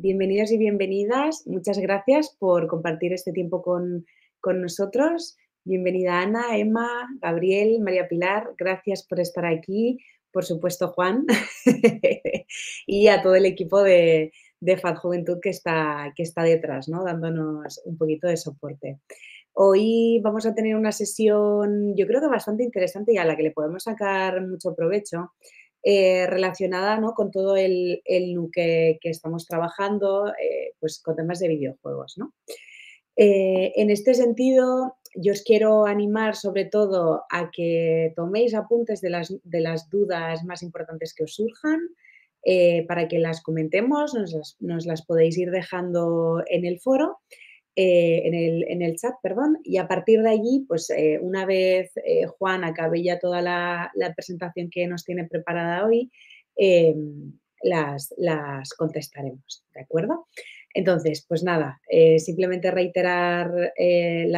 Bienvenidos y bienvenidas. Muchas gracias por compartir este tiempo con, nosotros. Bienvenida Ana, Emma, Gabriel, María Pilar. Gracias por estar aquí. Por supuesto, Juan. y a todo el equipo de, de Juventud que está, que está detrás, ¿no? dándonos un poquito de soporte. Hoy vamos a tener una sesión, yo creo que bastante interesante y a la que le podemos sacar mucho provecho, eh, relacionada con todo el, el que, que, estamos trabajando, eh, pues con temas de videojuegos. Eh, en este sentido, yo os quiero animar sobre todo a que toméis apuntes de las, de las dudas más importantes que os surjan. para que las comentemos, nos nos las podéis ir dejando en el foro eh, en, el, chat, perdón, y a partir de allí, pues eh, una vez eh, Juan acabe ya toda la, presentación que nos tiene preparada hoy, las, contestaremos, ¿de acuerdo? Entonces, pues nada, simplemente reiterar el,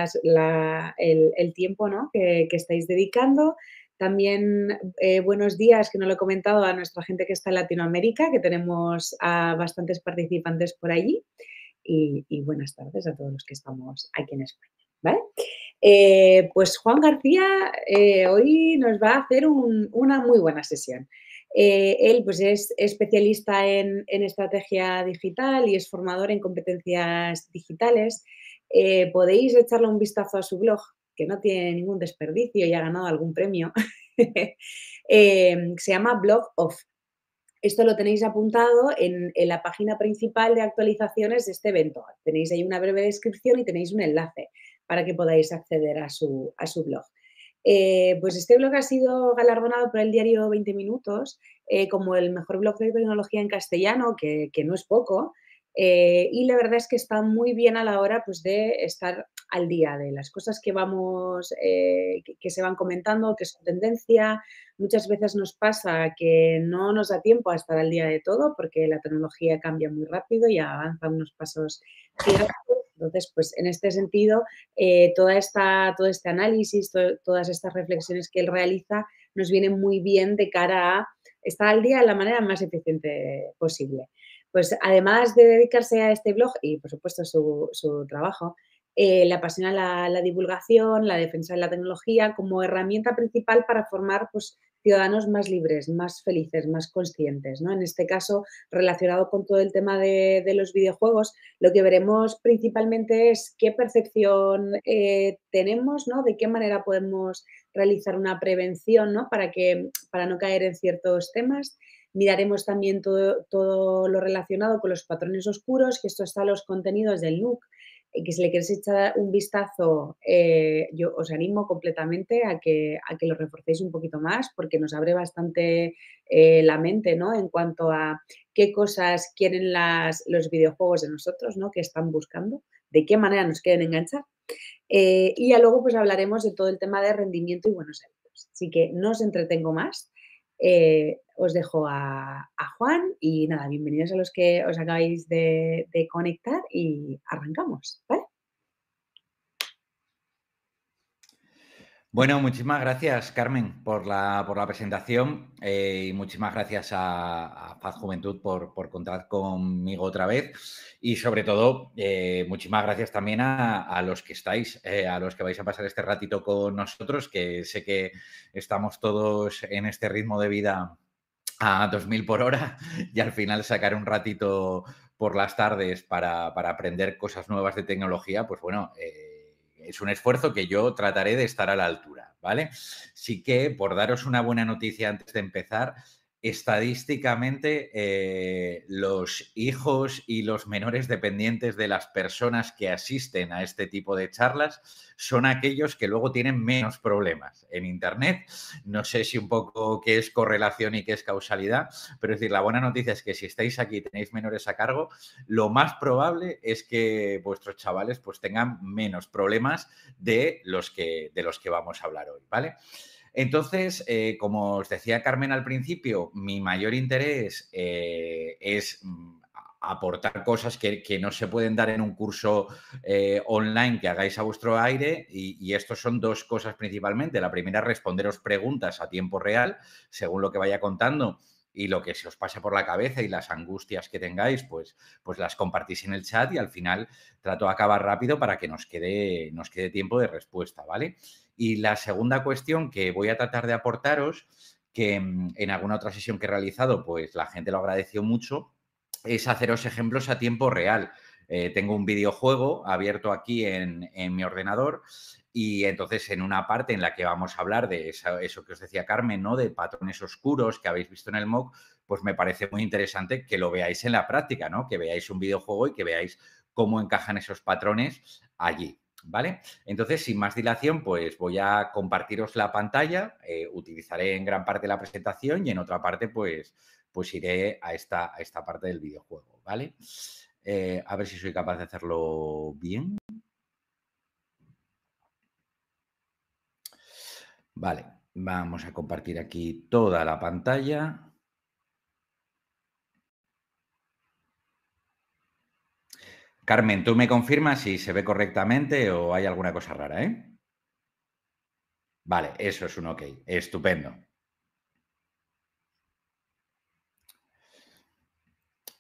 tiempo que, estáis dedicando. También buenos días, que no lo he comentado, a nuestra gente que está en Latinoamérica, que tenemos a bastantes participantes por allí y, buenas tardes a todos los que estamos aquí en España. ¿vale? Eh, pues Juan García eh, hoy nos va a hacer una muy buena sesión. Eh, él pues es especialista en, estrategia digital y es formador en competencias digitales. podéis echarle un vistazo a su blog, que no tiene ningún desperdicio y ha ganado algún premio. se llama Blog of. Esto lo tenéis apuntado en, la página principal de actualizaciones de este evento. Tenéis ahí una breve descripción y tenéis un enlace para que podáis acceder a su, a su blog. Eh, pues este blog ha sido galardonado por el diario 20 Minutos eh, como el mejor blog de tecnología en castellano, que, no es poco. Eh, y la verdad es que está muy bien a la hora pues, de estar al día de las cosas que vamos, eh, que, se van comentando, que su tendencia. Muchas veces nos pasa que no nos da tiempo a estar al día de todo porque la tecnología cambia muy rápido y avanza unos pasos Entonces, pues en este sentido, eh, toda esta, todo este análisis, todas estas reflexiones que él realiza nos vienen muy bien de cara a estar al día de la manera más eficiente posible. Pues además de dedicarse a este blog y por supuesto su, su trabajo, la eh, le apasiona la, divulgación, la defensa de la tecnología como herramienta principal para formar pues, ciudadanos más libres, más felices, más conscientes. ¿no? En este caso, relacionado con todo el tema de, los videojuegos, lo que veremos principalmente es qué percepción eh, tenemos, de qué manera podemos realizar una prevención ¿no? para, que, para no caer en ciertos temas. Miraremos también todo, lo relacionado con los patrones oscuros, que esto está en los contenidos del NUC, eh, que si le queréis echar un vistazo, eh, yo os animo completamente a que, a que lo reforcéis un poquito más porque nos abre bastante eh, la mente ¿no? en cuanto a qué cosas quieren las, los videojuegos de nosotros, ¿no? que están buscando, de qué manera nos quieren enganchar. y ya luego pues hablaremos de todo el tema de rendimiento y buenos hábitos. Así que no os entretengo más eh, os dejo a, Juan y nada, bienvenidos a los que os acabáis de, de conectar y arrancamos, ¿vale? Bueno, muchísimas gracias, Carmen, por la, por la presentación eh, y muchísimas gracias a, Paz Juventud por, por, contar conmigo otra vez y sobre todo eh, muchísimas gracias también a, a los que estáis, eh, a los que vais a pasar este ratito con nosotros, que sé que estamos todos en este ritmo de vida a 2.000 por hora y al final sacar un ratito por las tardes para, para aprender cosas nuevas de tecnología, pues bueno es un esfuerzo que yo trataré de estar a la altura, ¿vale? Sí que, por daros una buena noticia antes de empezar, estadísticamente eh, los hijos y los menores dependientes de las personas que asisten a este tipo de charlas son aquellos que luego tienen menos problemas en Internet. No sé si un poco qué es correlación y qué es causalidad, pero es decir, la buena noticia es que si estáis aquí y tenéis menores a cargo, lo más probable es que vuestros chavales pues tengan menos problemas de los que, de los que vamos a hablar hoy, ¿vale? Entonces, eh, como os decía Carmen al principio, mi mayor interés eh, es mm, aportar cosas que, no se pueden dar en un curso eh, online que hagáis a vuestro aire y, y son dos cosas principalmente. La primera, responderos preguntas a tiempo real, según lo que vaya contando y lo que se os pase por la cabeza y las angustias que tengáis, pues, pues las compartís en el chat y al final trato de acabar rápido para que nos quede, nos quede tiempo de respuesta, ¿vale? Y la segunda cuestión que voy a tratar de aportaros, que mm, en alguna otra sesión que he realizado, pues la gente lo agradeció mucho, es haceros ejemplos a tiempo real. Eh, tengo un videojuego abierto aquí en, en mi ordenador y entonces en una parte en la que vamos a hablar de eso que os decía Carmen, ¿no? De patrones oscuros que habéis visto en el MOOC, pues me parece muy interesante que lo veáis en la práctica, ¿no? Que veáis un videojuego y que veáis cómo encajan esos patrones allí. ¿Vale? Entonces, sin más dilación, pues voy a compartiros la pantalla, eh, utilizaré en gran parte la presentación y en otra parte, pues, pues iré a esta, a esta parte del videojuego, ¿vale? Eh, a ver si soy capaz de hacerlo bien. Vale, vamos a compartir aquí toda la pantalla. Carmen, tú me confirmas si se ve correctamente o hay alguna cosa rara, ¿eh? Vale, eso es un ok. Estupendo.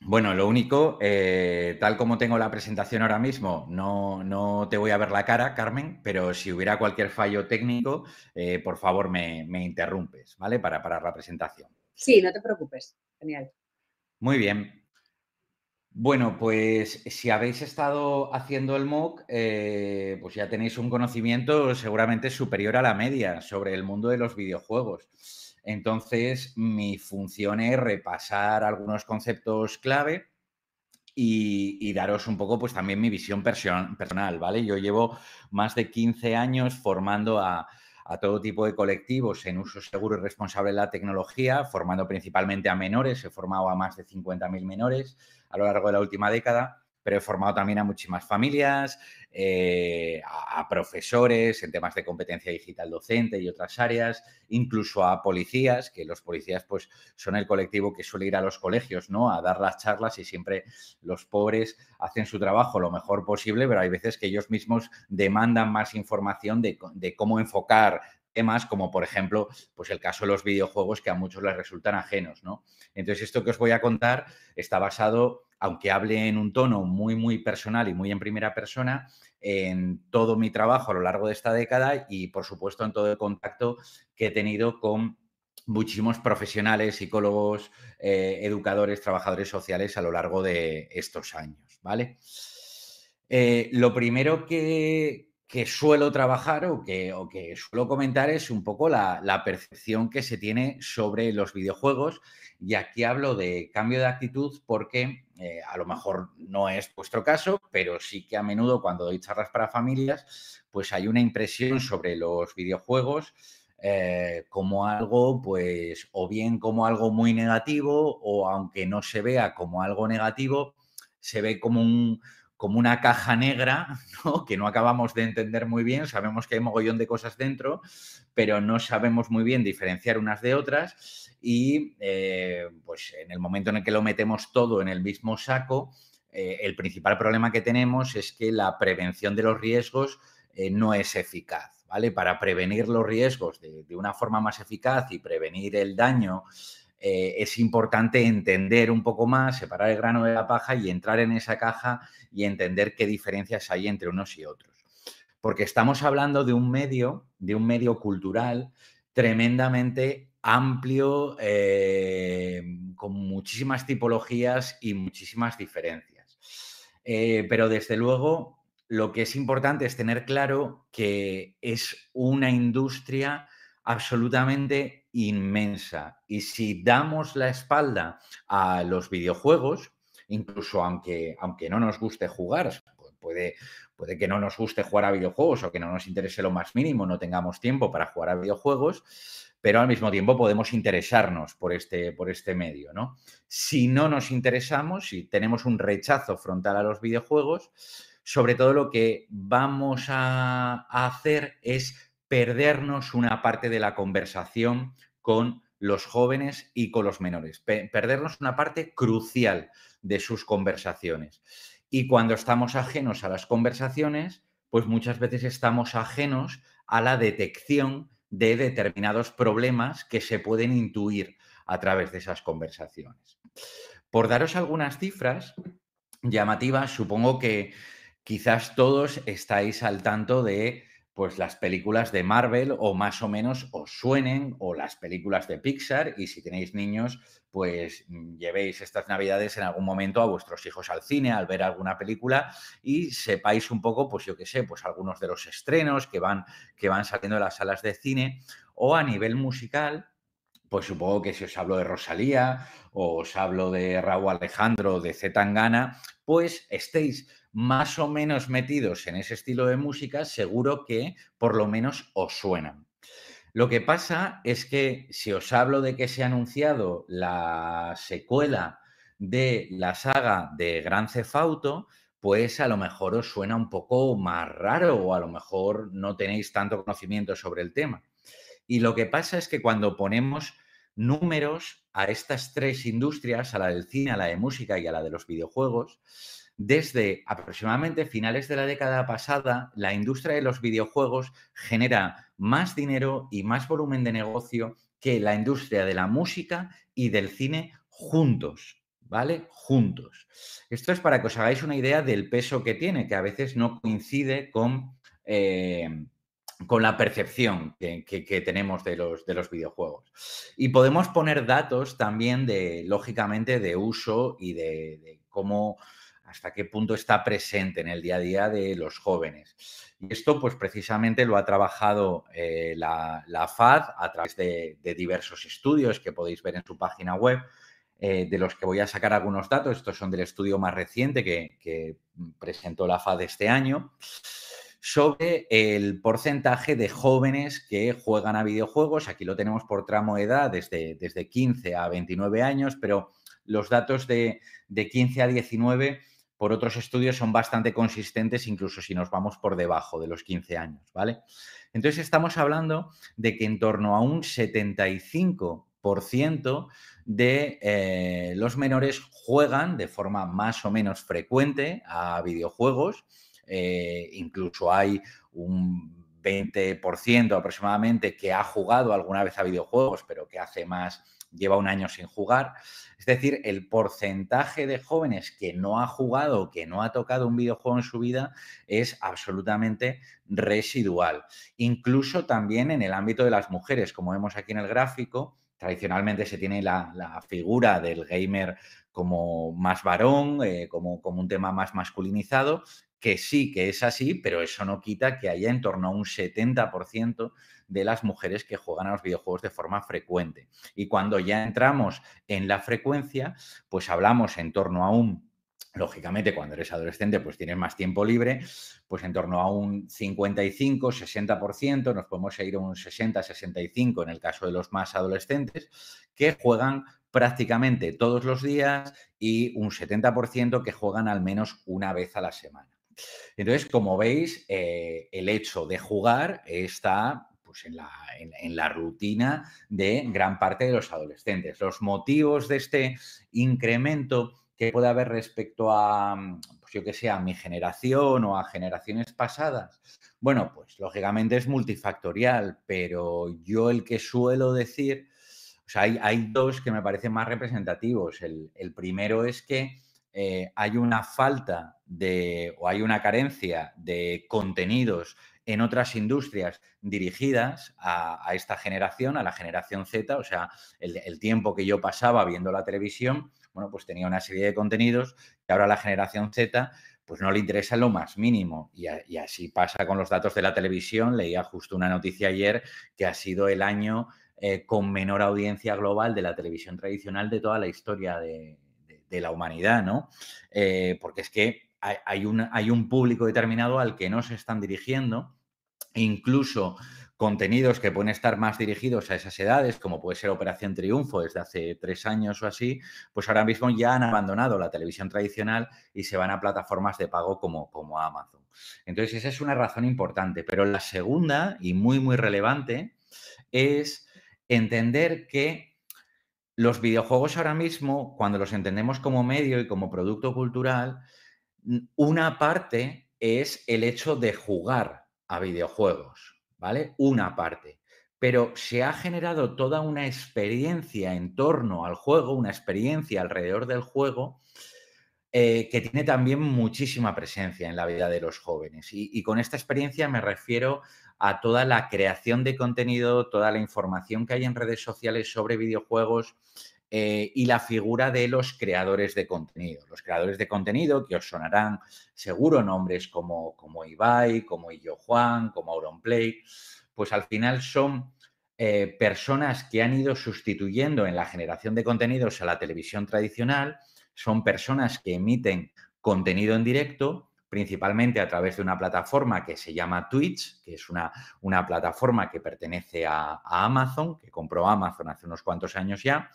Bueno, lo único, eh, tal como tengo la presentación ahora mismo, no, no, te voy a ver la cara, Carmen, pero si hubiera cualquier fallo técnico, eh, por favor me, interrumpes, ¿vale? Para parar la presentación. Sí, no te preocupes. Genial. Muy bien. Bueno, pues si habéis estado haciendo el MOOC, eh, pues ya tenéis un conocimiento seguramente superior a la media sobre el mundo de los videojuegos. Entonces, mi función es repasar algunos conceptos clave y, daros un poco, pues también mi visión personal, ¿vale? Yo llevo más de 15 años formando a, a todo tipo de colectivos en uso seguro y responsable de la tecnología, formando principalmente a menores, he formado a más de 50.000 menores a lo largo de la última década pero he formado también a muchísimas familias, eh, a, profesores en temas de competencia digital docente y otras áreas, incluso a policías, que los policías pues son el colectivo que suele ir a los colegios, ¿no? A dar las charlas y siempre los pobres hacen su trabajo lo mejor posible, pero hay veces que ellos mismos demandan más información de, de cómo enfocar temas como por ejemplo pues el caso de los videojuegos que a muchos les resultan ajenos, ¿no? Entonces esto que os voy a contar está basado aunque hable en un tono muy, muy personal y muy en primera persona, en todo mi trabajo a lo largo de esta década y, por supuesto, en todo el contacto que he tenido con muchísimos profesionales, psicólogos, eh, educadores, trabajadores sociales a lo largo de estos años, ¿vale? Eh, lo primero que, suelo trabajar o que, suelo comentar es un poco la, la, percepción que se tiene sobre los videojuegos y aquí hablo de cambio de actitud porque eh, a lo mejor no es vuestro caso, pero sí que a menudo cuando doy charlas para familias, pues hay una impresión sobre los videojuegos eh, como algo, pues, o bien como algo muy negativo, o aunque no se vea como algo negativo, se ve como un, como una caja negra, que no acabamos de entender muy bien, sabemos que hay mogollón de cosas dentro, pero no sabemos muy bien diferenciar unas de otras y eh, pues en el momento en el que lo metemos todo en el mismo saco, eh, el principal problema que tenemos es que la prevención de los riesgos eh, no es eficaz, ¿vale? Para prevenir los riesgos de, de una forma más eficaz y prevenir el daño eh, es importante entender un poco más, separar el grano de la paja y entrar en esa caja y entender qué diferencias hay entre unos y otros. Porque estamos hablando de un medio, de un medio cultural tremendamente amplio, eh, con muchísimas tipologías y muchísimas diferencias. Eh, pero desde luego, lo que es importante es tener claro que es una industria absolutamente inmensa. Y si damos la espalda a los videojuegos, incluso aunque, aunque no nos guste jugar, puede, puede que no nos guste jugar a videojuegos o que no nos interese lo más mínimo, no tengamos tiempo para jugar a videojuegos, pero al mismo tiempo podemos interesarnos por este, por este medio, ¿no? Si no nos interesamos, si tenemos un rechazo frontal a los videojuegos, sobre todo lo que vamos a, a hacer es perdernos una parte de la conversación con los jóvenes y con los menores, perdernos una parte crucial de sus conversaciones. Y cuando estamos ajenos a las conversaciones, pues muchas veces estamos ajenos a la detección de determinados problemas que se pueden intuir a través de esas conversaciones. Por daros algunas cifras llamativas, supongo que quizás todos estáis al tanto de pues las películas de Marvel o más o menos os suenen o las películas de Pixar y si tenéis niños, pues mm, llevéis estas navidades en algún momento a vuestros hijos al cine al ver alguna película y sepáis un poco, pues yo qué sé, pues algunos de los estrenos que van, que van saliendo de las salas de cine o a nivel musical, pues supongo que si os hablo de Rosalía o os hablo de Raúl Alejandro, de Z pues estéis más o menos metidos en ese estilo de música, seguro que por lo menos os suenan. Lo que pasa es que si os hablo de que se ha anunciado la secuela de la saga de Gran Cefauto, pues a lo mejor os suena un poco más raro o a lo mejor no tenéis tanto conocimiento sobre el tema. Y lo que pasa es que cuando ponemos números a estas tres industrias, a la del cine, a la de música y a la de los videojuegos, desde aproximadamente finales de la década pasada, la industria de los videojuegos genera más dinero y más volumen de negocio que la industria de la música y del cine juntos, ¿vale? Juntos. Esto es para que os hagáis una idea del peso que tiene, que a veces no coincide con, eh, con la percepción que, tenemos de los, de los, videojuegos. Y podemos poner datos también de, lógicamente, de uso y de cómo hasta qué punto está presente en el día a día de los jóvenes. Y esto, pues precisamente lo ha trabajado eh, la, la, FAD a través de, diversos estudios que podéis ver en su página web, eh, de los que voy a sacar algunos datos. Estos son del estudio más reciente que, presentó la FAD este año sobre el porcentaje de jóvenes que juegan a videojuegos. Aquí lo tenemos por tramo de edad, desde, desde 15 a 29 años, pero los datos de, de 15 a 19 por otros estudios son bastante consistentes, incluso si nos vamos por debajo de los 15 años, ¿vale? Entonces estamos hablando de que en torno a un 75% de eh, los menores juegan de forma más o menos frecuente a videojuegos. Eh, incluso hay un 20% aproximadamente que ha jugado alguna vez a videojuegos, pero que hace más lleva un año sin jugar. Es decir, el porcentaje de jóvenes que no ha jugado, que no ha tocado un videojuego en su vida, es absolutamente residual. Incluso también en el ámbito de las mujeres, como vemos aquí en el gráfico, tradicionalmente se tiene la, figura del gamer como más varón, eh, como un tema más masculinizado, que sí, que es así, pero eso no quita que haya en torno a un 70% de las mujeres que juegan a los videojuegos de forma frecuente. Y cuando ya entramos en la frecuencia, pues hablamos en torno a un, lógicamente cuando eres adolescente, pues tienes más tiempo libre, pues en torno a un 55, 60%, nos podemos seguir a un 60, 65 en el caso de los más adolescentes, que juegan prácticamente todos los días y un 70% que juegan al menos una vez a la semana. Entonces, como veis, eh, el hecho de jugar está pues, en, la, rutina de gran parte de los adolescentes. Los motivos de este incremento que puede haber respecto a, mm, pues, yo que sé, a mi generación o a generaciones pasadas, bueno, pues lógicamente es multifactorial, pero yo el que suelo decir, o sea, hay, dos que me parecen más representativos. el primero es que eh, hay una falta de o hay una carencia de contenidos en otras industrias dirigidas a, esta generación, a la generación Z, o sea, el, tiempo que yo pasaba viendo la televisión, bueno, pues tenía una serie de contenidos que ahora la generación Z pues no le interesa lo más mínimo. Y, así pasa con los datos de la televisión. Leía justo una noticia ayer que ha sido el año eh, con menor audiencia global de la televisión tradicional de toda la historia de, de la humanidad, ¿no? Eh, porque es que hay, un, hay un público determinado al que no se están dirigiendo, incluso contenidos que pueden estar más dirigidos a esas edades, como puede ser Operación Triunfo desde hace tres años o así, pues ahora mismo ya han abandonado la televisión tradicional y se van a plataformas de pago como, como Amazon. Entonces, esa es una razón importante. Pero la segunda, y muy, muy relevante, es entender que los videojuegos ahora mismo, cuando los entendemos como medio y como producto cultural, una parte es el hecho de jugar a videojuegos, ¿vale? Una parte. Pero se ha generado toda una experiencia en torno al juego, una experiencia alrededor del juego, eh, que tiene también muchísima presencia en la vida de los jóvenes. Y, y, con esta experiencia me refiero a toda la creación de contenido, toda la información que hay en redes sociales sobre videojuegos eh, y la figura de los creadores de contenido. Los creadores de contenido que os sonarán seguro nombres como, como Ibai, como Illo Juan, como Play, pues al final son eh, personas que han ido sustituyendo en la generación de contenidos a la televisión tradicional, son personas que emiten contenido en directo principalmente a través de una plataforma que se llama Twitch, que es una, una plataforma que pertenece a, Amazon, que compró Amazon hace unos cuantos años ya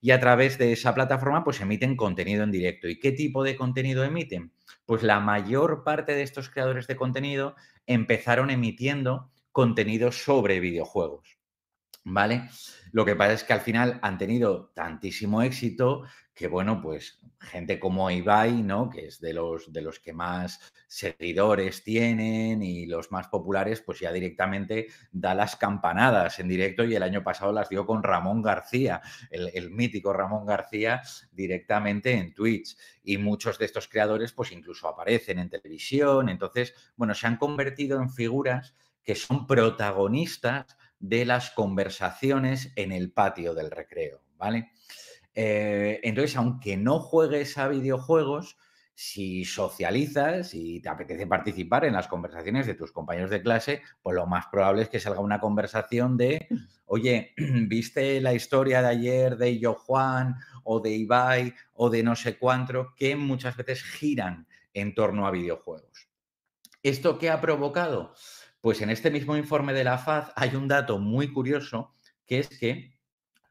y a través de esa plataforma pues emiten contenido en directo. ¿Y qué tipo de contenido emiten? Pues la mayor parte de estos creadores de contenido empezaron emitiendo contenido sobre videojuegos. ¿Vale? Lo que pasa es que al final han tenido tantísimo éxito que bueno, pues gente como Ibai, ¿no? Que es de los, de los que más seguidores tienen y los más populares, pues ya directamente da las campanadas en directo y el año pasado las dio con Ramón García, el, el mítico Ramón García, directamente en Twitch. Y muchos de estos creadores, pues incluso aparecen en televisión. Entonces, bueno, se han convertido en figuras que son protagonistas de las conversaciones en el patio del recreo, ¿vale? Eh, entonces, aunque no juegues a videojuegos, si socializas y te apetece participar en las conversaciones de tus compañeros de clase, pues lo más probable es que salga una conversación de, mm. oye, ¿viste la historia de ayer de Yo Juan o de Ibai o de no sé cuánto? Que muchas veces giran en torno a videojuegos. ¿Esto qué ha provocado? Pues en este mismo informe de la FAZ hay un dato muy curioso, que es que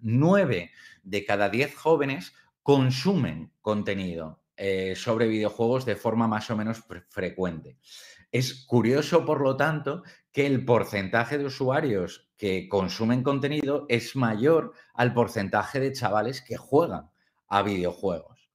9 de cada 10 jóvenes consumen contenido eh, sobre videojuegos de forma más o menos frecuente. Es curioso, por lo tanto, que el porcentaje de usuarios que consumen contenido es mayor al porcentaje de chavales que juegan a videojuegos.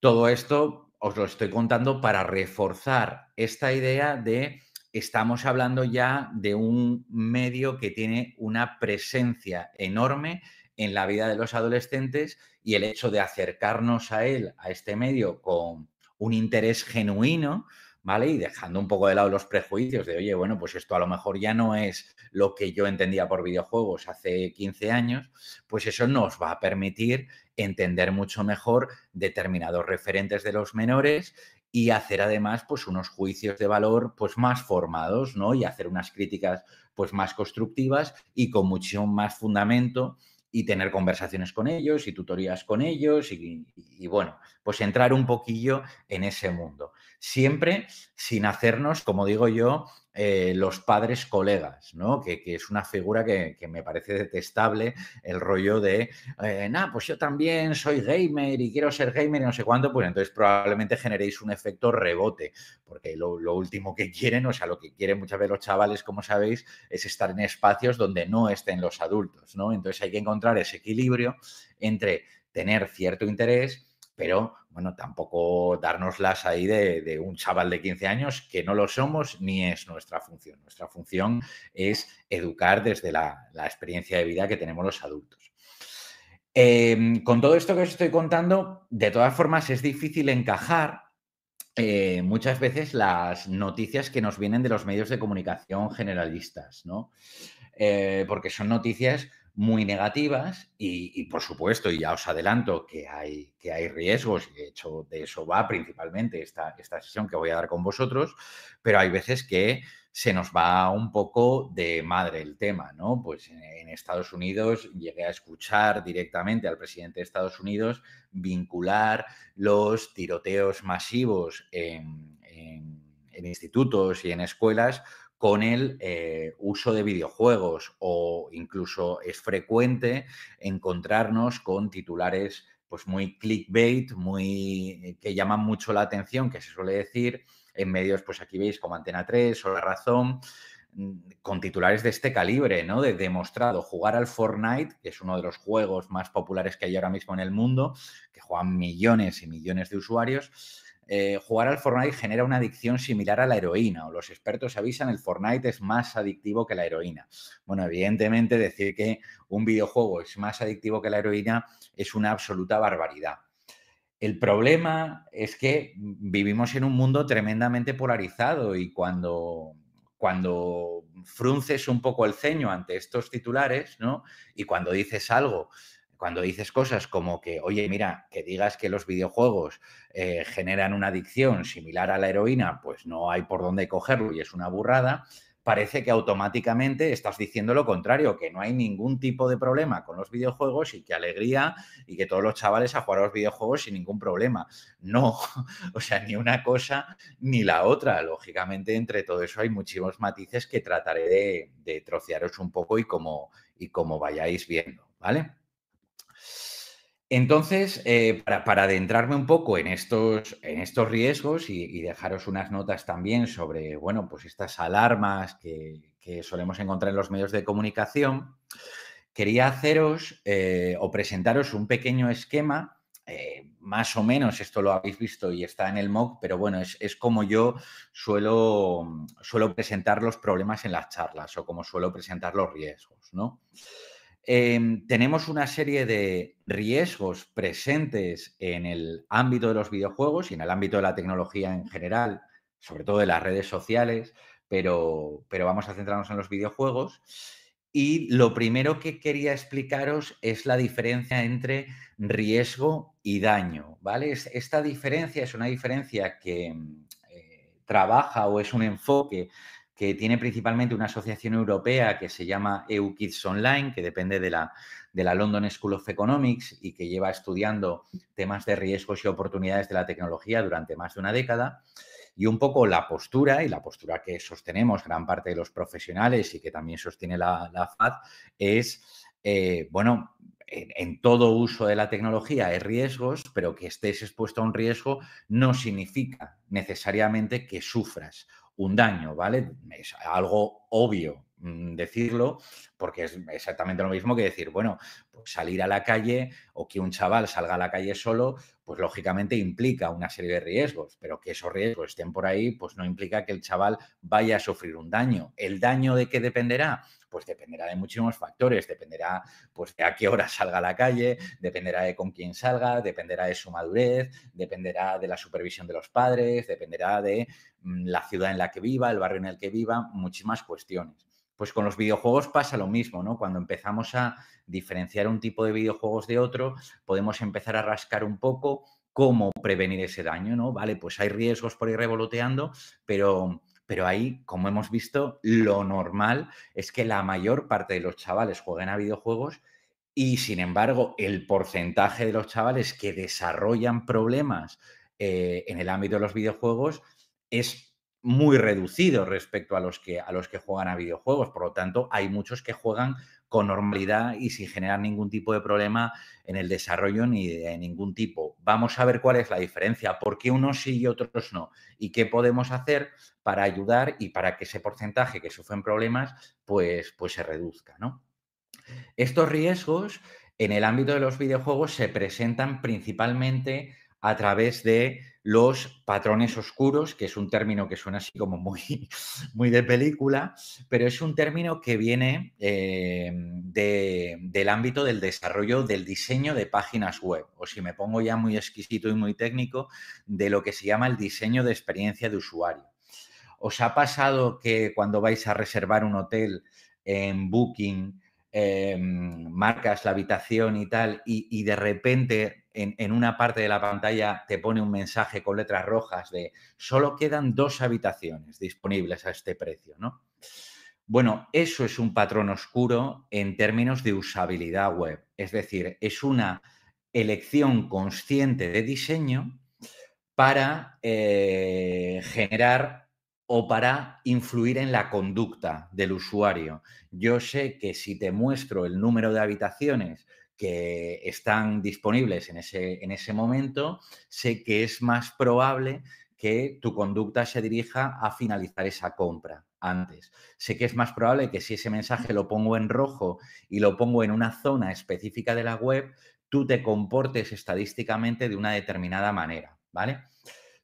Todo esto os lo estoy contando para reforzar esta idea de estamos hablando ya de un medio que tiene una presencia enorme en la vida de los adolescentes y el hecho de acercarnos a él, a este medio, con un interés genuino, ¿vale? Y dejando un poco de lado los prejuicios de, oye, bueno, pues esto a lo mejor ya no es lo que yo entendía por videojuegos hace 15 años, pues eso nos va a permitir entender mucho mejor determinados referentes de los menores y hacer además pues unos juicios de valor pues más formados, ¿no? Y hacer unas críticas pues más constructivas y con mucho más fundamento y tener conversaciones con ellos y tutorías con ellos y, bueno, pues entrar un poquillo en ese mundo. Siempre sin hacernos, como digo yo, eh, los padres colegas, ¿no? Que, es una figura que, me parece detestable, el rollo de, eh, pues yo también soy gamer y quiero ser gamer y no sé cuánto, pues entonces probablemente generéis un efecto rebote, porque lo, lo, último que quieren, o sea, lo que quieren muchas veces los chavales, como sabéis, es estar en espacios donde no estén los adultos, ¿no? Entonces hay que encontrar ese equilibrio entre tener cierto interés, pero bueno, tampoco dárnoslas ahí de, un chaval de 15 años que no lo somos ni es nuestra función. Nuestra función es educar desde la, experiencia de vida que tenemos los adultos. Em, con todo esto que os estoy contando, de todas formas es difícil encajar eh, muchas veces las noticias que nos vienen de los medios de comunicación generalistas, ¿no? Eh, porque son noticias muy negativas y, por supuesto, y ya os adelanto que hay, que hay riesgos y de hecho de eso va principalmente esta, esta sesión que voy a dar con vosotros, pero hay veces que se nos va un poco de madre el tema, ¿no? Pues en, Estados Unidos llegué a escuchar directamente al presidente de Estados Unidos vincular los tiroteos masivos en institutos y en escuelas con el eh, uso de videojuegos o incluso es frecuente encontrarnos con titulares pues muy clickbait, muy eh, que llaman mucho la atención, que se suele decir en medios, pues aquí veis como Antena 3 o La Razón, mm, con titulares de este calibre, ¿no? De demostrado jugar al Fortnite, que es uno de los juegos más populares que hay ahora mismo en el mundo, que juegan millones y millones de usuarios, eh, jugar al Fortnite genera una adicción similar a la heroína, o los expertos avisan, el Fortnite es más adictivo que la heroína. Bueno, evidentemente decir que un videojuego es más adictivo que la heroína es una absoluta barbaridad. El problema es que vivimos en un mundo tremendamente polarizado y cuando, cuando frunces un poco el ceño ante estos titulares, ¿no? Y cuando dices algo cuando dices cosas como que, oye, mira, que digas que los videojuegos eh, generan una adicción similar a la heroína, pues no hay por dónde cogerlo y es una burrada, parece que automáticamente estás diciendo lo contrario, que no hay ningún tipo de problema con los videojuegos y que alegría y que todos los chavales a jugar a los videojuegos sin ningún problema. No, o sea, ni una cosa ni la otra. Lógicamente, entre todo eso hay muchísimos matices que trataré de, de trocearos un poco y como, y como vayáis viendo, ¿vale? Entonces, eh, para, adentrarme un poco en estos, riesgos y, dejaros unas notas también sobre, bueno, pues estas alarmas que, solemos encontrar en los medios de comunicación, quería haceros eh, o presentaros un pequeño esquema, eh, más o menos esto lo habéis visto y está en el MOOC, pero bueno, es, como yo suelo, suelo presentar los problemas en las charlas o como suelo presentar los riesgos, ¿no? Em, tenemos una serie de riesgos presentes en el ámbito de los videojuegos y en el ámbito de la tecnología en general, sobre todo de las redes sociales, pero, pero vamos a centrarnos en los videojuegos. Y lo primero que quería explicaros es la diferencia entre riesgo y daño, ¿vale? Esta diferencia es una diferencia que eh, trabaja o es un enfoque que tiene principalmente una asociación europea que se llama EU Kids Online, que depende de la, de la London School of Economics y que lleva estudiando temas de riesgos y oportunidades de la tecnología durante más de una década. Y un poco la postura y la postura que sostenemos gran parte de los profesionales y que también sostiene la, la FAD es, eh, bueno, en, todo uso de la tecnología hay riesgos, pero que estés expuesto a un riesgo no significa necesariamente que sufras un daño, ¿vale? Es algo obvio mm, decirlo, porque es exactamente lo mismo que decir, bueno, pues salir a la calle o que un chaval salga a la calle solo, pues lógicamente implica una serie de riesgos, pero que esos riesgos estén por ahí, pues no implica que el chaval vaya a sufrir un daño. ¿El daño de qué dependerá? pues dependerá de muchísimos factores, dependerá pues de a qué hora salga a la calle, dependerá de con quién salga, dependerá de su madurez, dependerá de la supervisión de los padres, dependerá de mm, la ciudad en la que viva, el barrio en el que viva, muchísimas cuestiones. Pues con los videojuegos pasa lo mismo, ¿no? Cuando empezamos a diferenciar un tipo de videojuegos de otro, podemos empezar a rascar un poco cómo prevenir ese daño, ¿no? Vale, pues hay riesgos por ir revoloteando, pero pero ahí, como hemos visto, lo normal es que la mayor parte de los chavales jueguen a videojuegos y, sin embargo, el porcentaje de los chavales que desarrollan problemas eh, en el ámbito de los videojuegos es muy reducido respecto a los que a los que juegan a videojuegos. Por lo tanto, hay muchos que juegan con normalidad y sin generar ningún tipo de problema en el desarrollo ni de ningún tipo. Vamos a ver cuál es la diferencia, por qué unos sí y otros no, y qué podemos hacer para ayudar y para que ese porcentaje que sufren problemas pues, pues se reduzca. ¿no? Estos riesgos en el ámbito de los videojuegos se presentan principalmente a través de los patrones oscuros, que es un término que suena así como muy, muy de película, pero es un término que viene eh, de, del ámbito del desarrollo del diseño de páginas web, o si me pongo ya muy exquisito y muy técnico, de lo que se llama el diseño de experiencia de usuario. ¿Os ha pasado que cuando vais a reservar un hotel en Booking, em, marcas la habitación y tal, y de repente en, una parte de la pantalla te pone un mensaje con letras rojas de solo quedan dos habitaciones disponibles a este precio, ¿no? Bueno, eso es un patrón oscuro en términos de usabilidad web. Es decir, es una elección consciente de diseño para eh, generar o para influir en la conducta del usuario. Yo sé que si te muestro el número de habitaciones que están disponibles en ese, momento, sé que es más probable que tu conducta se dirija a finalizar esa compra antes. Sé que es más probable que si ese mensaje lo pongo en rojo y lo pongo en una zona específica de la web, tú te comportes estadísticamente de una determinada manera, ¿vale?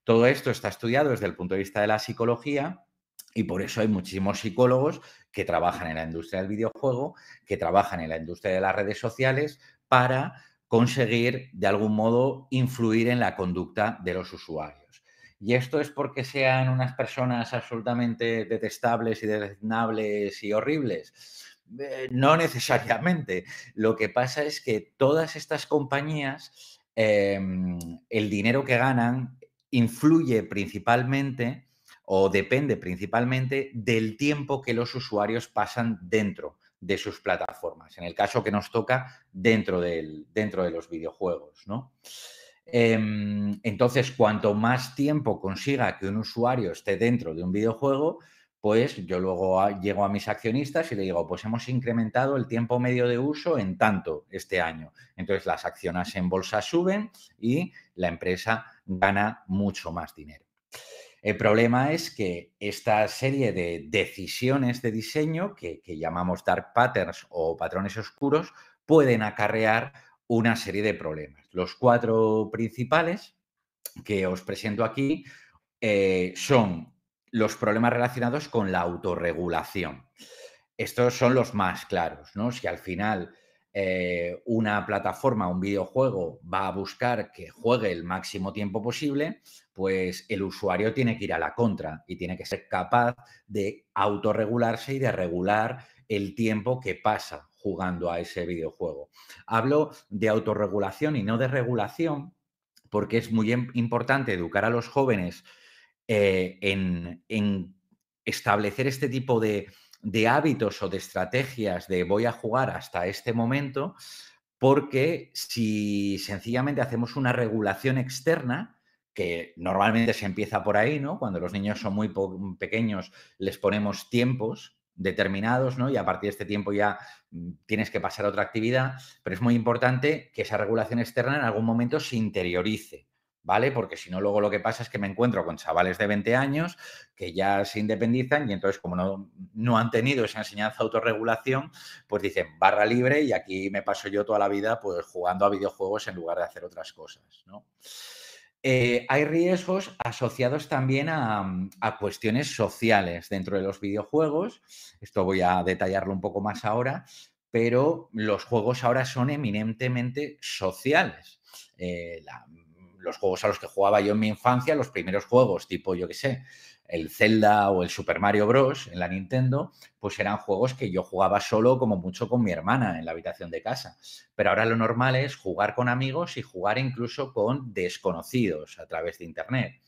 Todo esto está estudiado desde el punto de vista de la psicología y por eso hay muchísimos psicólogos que trabajan en la industria del videojuego, que trabajan en la industria de las redes sociales para conseguir, de algún modo, influir en la conducta de los usuarios. Y esto es porque sean unas personas absolutamente detestables y deleznables y horribles. Eh, no necesariamente. Lo que pasa es que todas estas compañías, em, el dinero que ganan influye principalmente o depende principalmente del tiempo que los usuarios pasan dentro de sus plataformas, en el caso que nos toca dentro, del, dentro de los videojuegos. ¿no? Em, entonces, cuanto más tiempo consiga que un usuario esté dentro de un videojuego, pues yo luego llego a mis accionistas y le digo, pues hemos incrementado el tiempo medio de uso en tanto este año. Entonces las acciones en bolsa suben y la empresa gana mucho más dinero. El problema es que esta serie de decisiones de diseño, que, llamamos dark patterns o patrones oscuros, pueden acarrear una serie de problemas. Los cuatro principales que os presento aquí eh, son los problemas relacionados con la autorregulación. Estos son los más claros, ¿no? Si al final eh, una plataforma, un videojuego, va a buscar que juegue el máximo tiempo posible, pues el usuario tiene que ir a la contra y tiene que ser capaz de autorregularse y de regular el tiempo que pasa jugando a ese videojuego. Hablo de autorregulación y no de regulación porque es muy importante educar a los jóvenes eh, en, establecer este tipo de hábitos o de estrategias de voy a jugar hasta este momento, porque si sencillamente hacemos una regulación externa, que normalmente se empieza por ahí, ¿no? Cuando los niños son muy mm, pequeños les ponemos tiempos determinados, ¿no? Y a partir de este tiempo ya mm, tienes que pasar a otra actividad, pero es muy importante que esa regulación externa en algún momento se interiorice. ¿vale? Porque si no, luego lo que pasa es que me encuentro con chavales de 20 años que ya se independizan y entonces como no, han tenido esa enseñanza de autorregulación, pues dicen barra libre y aquí me paso yo toda la vida pues jugando a videojuegos en lugar de hacer otras cosas, ¿no? Eh, hay riesgos asociados también mm, a, cuestiones sociales dentro de los videojuegos. Esto voy a detallarlo un poco más ahora, pero los juegos ahora son eminentemente sociales. Eh, mm, los juegos a los que jugaba yo en mi infancia, los primeros juegos, tipo, yo qué sé, el Zelda o el Super Mario Bros. en la Nintendo, pues eran juegos que yo jugaba solo como mucho con mi hermana en la habitación de casa. Pero ahora lo normal es jugar con amigos y jugar incluso con desconocidos a través de Internet.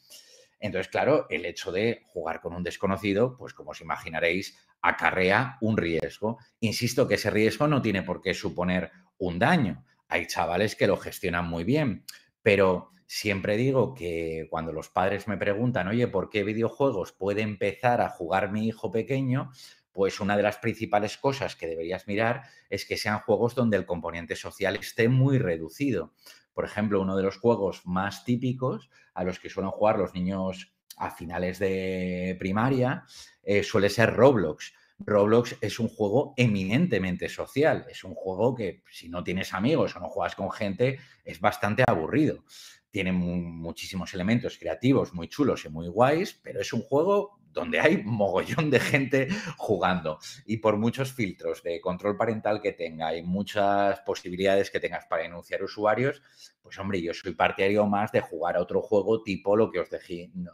Entonces, claro, el hecho de jugar con un desconocido, pues como os imaginaréis, acarrea un riesgo. Insisto que ese riesgo no tiene por qué suponer un daño. Hay chavales que lo gestionan muy bien, pero Siempre digo que cuando los padres me preguntan, oye, ¿por qué videojuegos puede empezar a jugar mi hijo pequeño? Pues una de las principales cosas que deberías mirar es que sean juegos donde el componente social esté muy reducido. Por ejemplo, uno de los juegos más típicos a los que suelen jugar los niños a finales de primaria eh, suele ser Roblox. Roblox es un juego eminentemente social, es un juego que si no tienes amigos o no juegas con gente es bastante aburrido tiene muchísimos elementos creativos muy chulos y muy guays, pero es un juego donde hay mogollón de gente jugando y por muchos filtros de control parental que tenga y muchas posibilidades que tengas para enunciar usuarios, pues hombre, yo soy partidario más de jugar a otro juego tipo lo que os,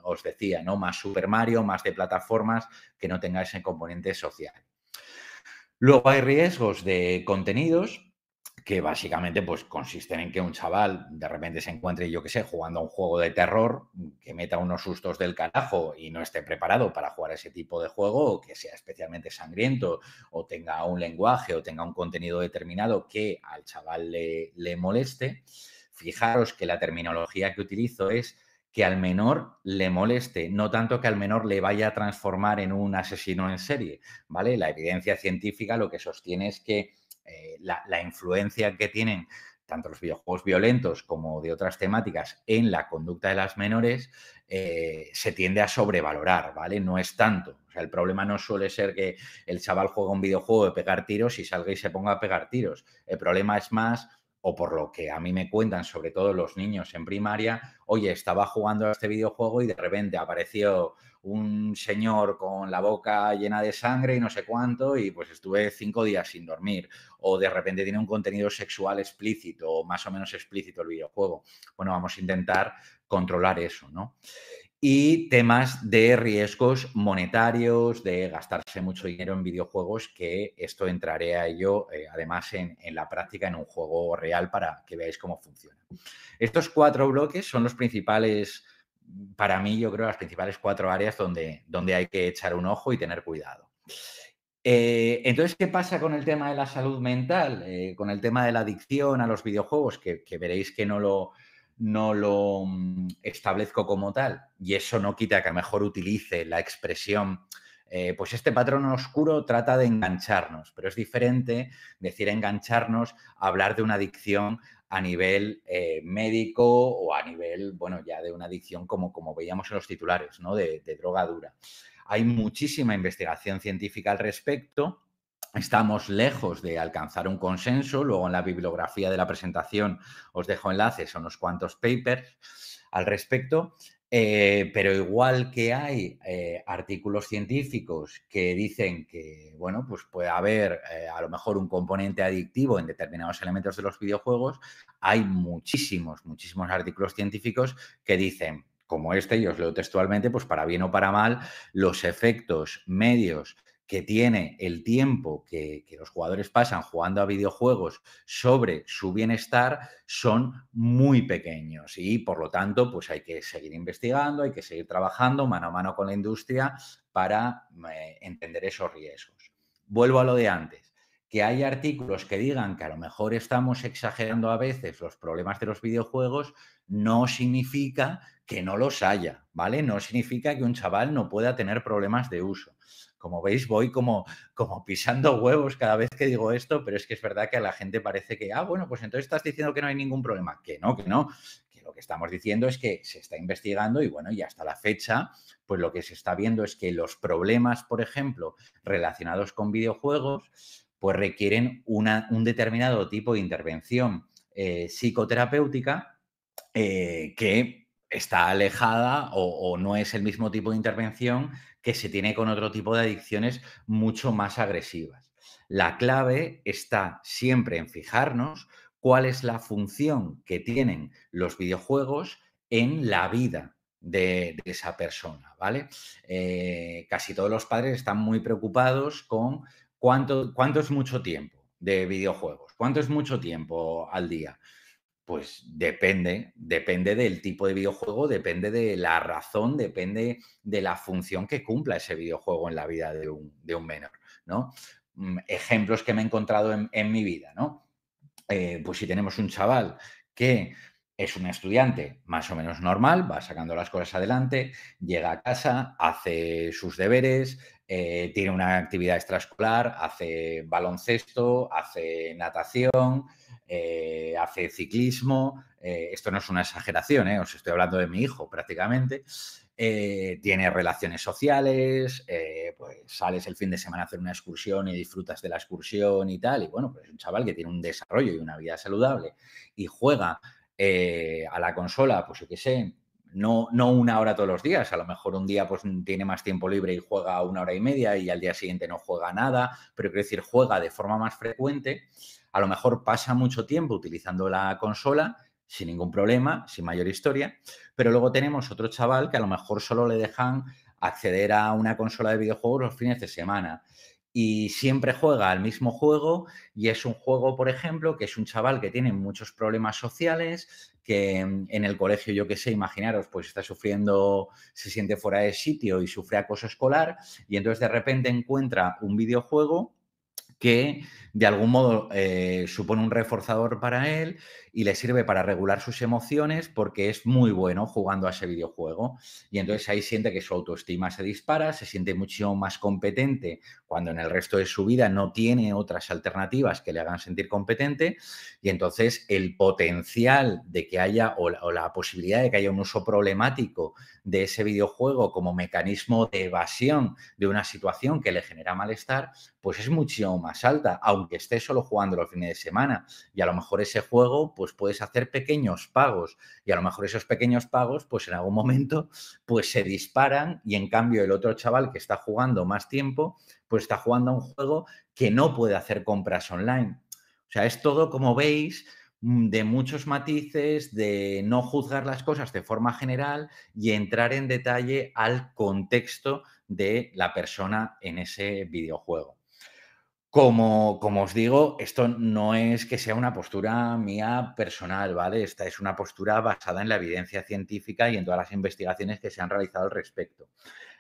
os decía, ¿no? Más Super Mario, más de plataformas que no tenga ese componente social. Luego hay riesgos de contenidos, que básicamente pues consisten en que un chaval de repente se encuentre, yo qué sé, jugando a un juego de terror, que meta unos sustos del carajo y no esté preparado para jugar ese tipo de juego, o que sea especialmente sangriento, o tenga un lenguaje, o tenga un contenido determinado que al chaval le, le moleste. Fijaros que la terminología que utilizo es que al menor le moleste, no tanto que al menor le vaya a transformar en un asesino en serie, ¿vale? La evidencia científica lo que sostiene es que eh, la, influencia que tienen tanto los videojuegos violentos como de otras temáticas en la conducta de las menores, eh, se tiende a sobrevalorar, ¿vale? No es tanto. O sea, el problema no suele ser que el chaval juega un videojuego de pegar tiros y salga y se ponga a pegar tiros. El problema es más, o por lo que a mí me cuentan, sobre todo los niños en primaria, oye, estaba jugando a este videojuego y de repente apareció un señor con la boca llena de sangre y no sé cuánto, y pues estuve cinco días sin dormir, o de repente tiene un contenido sexual explícito, o más o menos explícito el videojuego. Bueno, vamos a intentar controlar eso, ¿no? Y temas de riesgos monetarios, de gastarse mucho dinero en videojuegos, que esto entraré a ello, eh, además, en, en la práctica, en un juego real para que veáis cómo funciona. Estos cuatro bloques son los principales para mí, yo creo, las principales cuatro áreas donde, donde hay que echar un ojo y tener cuidado. Eh, entonces, ¿qué pasa con el tema de la salud mental? Eh, con el tema de la adicción a los videojuegos, que, veréis que no lo, no lo mm, establezco como tal. Y eso no quita que a mejor utilice la expresión eh, pues este patrón oscuro trata de engancharnos, pero es diferente decir engancharnos a hablar de una adicción a nivel eh, médico o a nivel, bueno, ya de una adicción como, como veíamos en los titulares, ¿no? De, de droga dura. Hay muchísima investigación científica al respecto. Estamos lejos de alcanzar un consenso. Luego en la bibliografía de la presentación os dejo enlaces a unos cuantos papers al respecto, eh, pero igual que hay eh, artículos científicos que dicen que, bueno, pues puede haber eh, a lo mejor un componente adictivo en determinados elementos de los videojuegos, hay muchísimos, muchísimos artículos científicos que dicen, como este, y os leo textualmente, pues para bien o para mal, los efectos medios que tiene el tiempo que, los jugadores pasan jugando a videojuegos sobre su bienestar son muy pequeños y por lo tanto pues hay que seguir investigando, hay que seguir trabajando mano a mano con la industria para eh, entender esos riesgos. Vuelvo a lo de antes, que hay artículos que digan que a lo mejor estamos exagerando a veces los problemas de los videojuegos, no significa que no los haya, ¿vale? No significa que un chaval no pueda tener problemas de uso. Como veis, voy como, como pisando huevos cada vez que digo esto, pero es que es verdad que a la gente parece que, ah, bueno, pues entonces estás diciendo que no hay ningún problema. Que no, que no. Que lo que estamos diciendo es que se está investigando y bueno, y hasta la fecha, pues lo que se está viendo es que los problemas, por ejemplo, relacionados con videojuegos, pues requieren un determinado tipo de intervención eh, psicoterapéutica eh, que está alejada o, no es el mismo tipo de intervención que se tiene con otro tipo de adicciones mucho más agresivas. La clave está siempre en fijarnos cuál es la función que tienen los videojuegos en la vida de, esa persona, ¿vale? Eh, casi todos los padres están muy preocupados con cuánto, cuánto es mucho tiempo de videojuegos, cuánto es mucho tiempo al día. Pues depende, depende del tipo de videojuego, depende de la razón, depende de la función que cumpla ese videojuego en la vida de un, de un menor, ¿no? Mm, ejemplos que me he encontrado en, mi vida, ¿no? Eh, pues si tenemos un chaval que es un estudiante más o menos normal, va sacando las cosas adelante, llega a casa, hace sus deberes, eh, tiene una actividad extraescolar, hace baloncesto, hace natación, eh, hace ciclismo, eh, esto no es una exageración, eh, os estoy hablando de mi hijo prácticamente, tiene relaciones sociales, pues sales el fin de semana a hacer una excursión y disfrutas de la excursión y tal, y bueno, pues es un chaval que tiene un desarrollo y una vida saludable y juega a la consola, pues yo qué sé, no, no, una hora todos los días, a lo mejor un día pues tiene más tiempo libre y juega una hora y media y al día siguiente no juega nada, pero quiero decir, juega de forma más frecuente, a lo mejor pasa mucho tiempo utilizando la consola sin ningún problema, sin mayor historia, pero luego tenemos otro chaval que a lo mejor solo le dejan acceder a una consola de videojuegos los fines de semana y siempre juega al mismo juego y es un juego, por ejemplo, que es un chaval que tiene muchos problemas sociales, que en el colegio, yo qué sé, imaginaros, pues está sufriendo, se siente fuera de sitio y sufre acoso escolar y entonces de repente encuentra un videojuego que de algún modo eh, supone un reforzador para él y le sirve para regular sus emociones porque es muy bueno jugando a ese videojuego. Y entonces ahí siente que su autoestima se dispara, se siente mucho más competente cuando en el resto de su vida no tiene otras alternativas que le hagan sentir competente. Y entonces el potencial de que haya o la, posibilidad de que haya un uso problemático de ese videojuego como mecanismo de evasión de una situación que le genera malestar, pues es mucho más alta, aunque esté solo jugando los fines de semana. Y a lo mejor ese juego, pues pues, puedes hacer pequeños pagos y a lo mejor esos pequeños pagos, pues en algún momento, pues se disparan y en cambio el otro chaval que está jugando más tiempo, pues está jugando a un juego que no puede hacer compras online. O sea, es todo, como veis, mm, de muchos matices, de no juzgar las cosas de forma general y entrar en detalle al contexto de la persona en ese videojuego. Como, os digo, esto no es que sea una postura mía personal, ¿vale? Esta es una postura basada en la evidencia científica y en todas las investigaciones que se han realizado al respecto.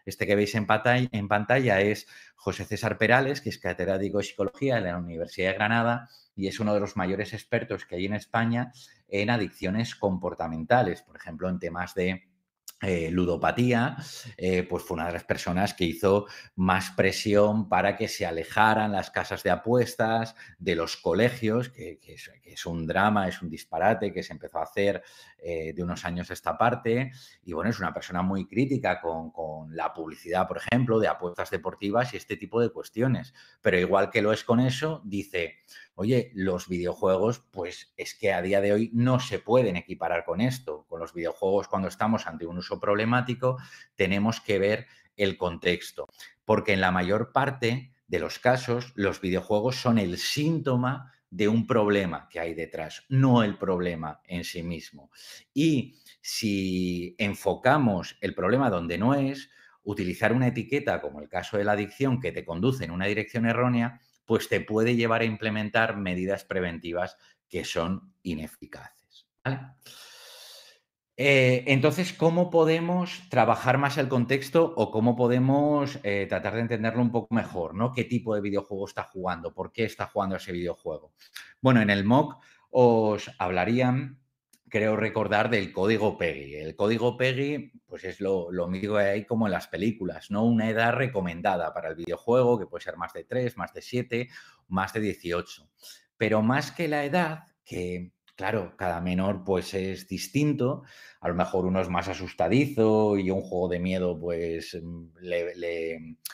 Este que veis en pantalla, en pantalla es José César Perales, que es catedrático de psicología en la Universidad de Granada y es uno de los mayores expertos que hay en España en adicciones comportamentales, por ejemplo, en temas de eh, ludopatía, eh, pues fue una de las personas que hizo más presión para que se alejaran las casas de apuestas de los colegios, que, es, un drama, es un disparate que se empezó a hacer eh, de unos años a esta parte. Y bueno, es una persona muy crítica con, la publicidad, por ejemplo, de apuestas deportivas y este tipo de cuestiones. Pero igual que lo es con eso, dice... Oye, los videojuegos, pues es que a día de hoy no se pueden equiparar con esto. Con los videojuegos, cuando estamos ante un uso problemático, tenemos que ver el contexto, porque en la mayor parte de los casos, los videojuegos son el síntoma de un problema que hay detrás, no el problema en sí mismo. Y si enfocamos el problema donde no es, utilizar una etiqueta como el caso de la adicción que te conduce en una dirección errónea, pues te puede llevar a implementar medidas preventivas que son ineficaces. Eh, entonces, ¿cómo podemos trabajar más el contexto o cómo podemos eh, tratar de entenderlo un poco mejor? ¿no? ¿Qué tipo de videojuego está jugando? ¿Por qué está jugando ese videojuego? Bueno, en el MOOC os hablarían creo recordar del código Peggy. El código Peggy, pues es lo, mismo ahí como en las películas, ¿no? Una edad recomendada para el videojuego, que puede ser más de 3, más de 7, más de 18. Pero más que la edad, que claro, cada menor pues es distinto, a lo mejor uno es más asustadizo y un juego de miedo pues mm,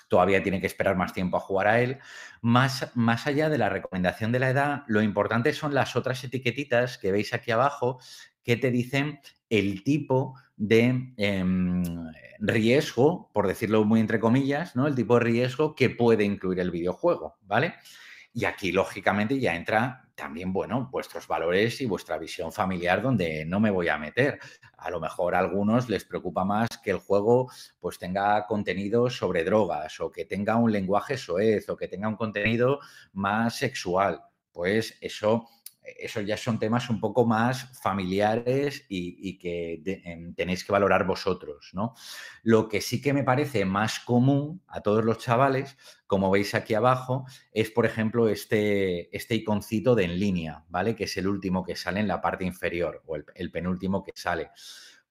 todavía tiene que esperar más tiempo a jugar a él. Más, más allá de la recomendación de la edad, lo importante son las otras etiquetitas que veis aquí abajo que te dicen el tipo de em, riesgo, por decirlo muy entre comillas, ¿no? El tipo de riesgo que puede incluir el videojuego, ¿vale? Y aquí, lógicamente, ya entra también, bueno, vuestros valores y vuestra visión familiar donde no me voy a meter. A lo mejor a algunos les preocupa más que el juego pues tenga contenido sobre drogas o que tenga un lenguaje soez o que tenga un contenido más sexual. Pues eso eso ya son temas un poco más familiares y, que em, tenéis que valorar vosotros, ¿no? Lo que sí que me parece más común a todos los chavales, como veis aquí abajo, es, por ejemplo, este, este iconcito de en línea, ¿vale? Que es el último que sale en la parte inferior o el, el penúltimo que sale.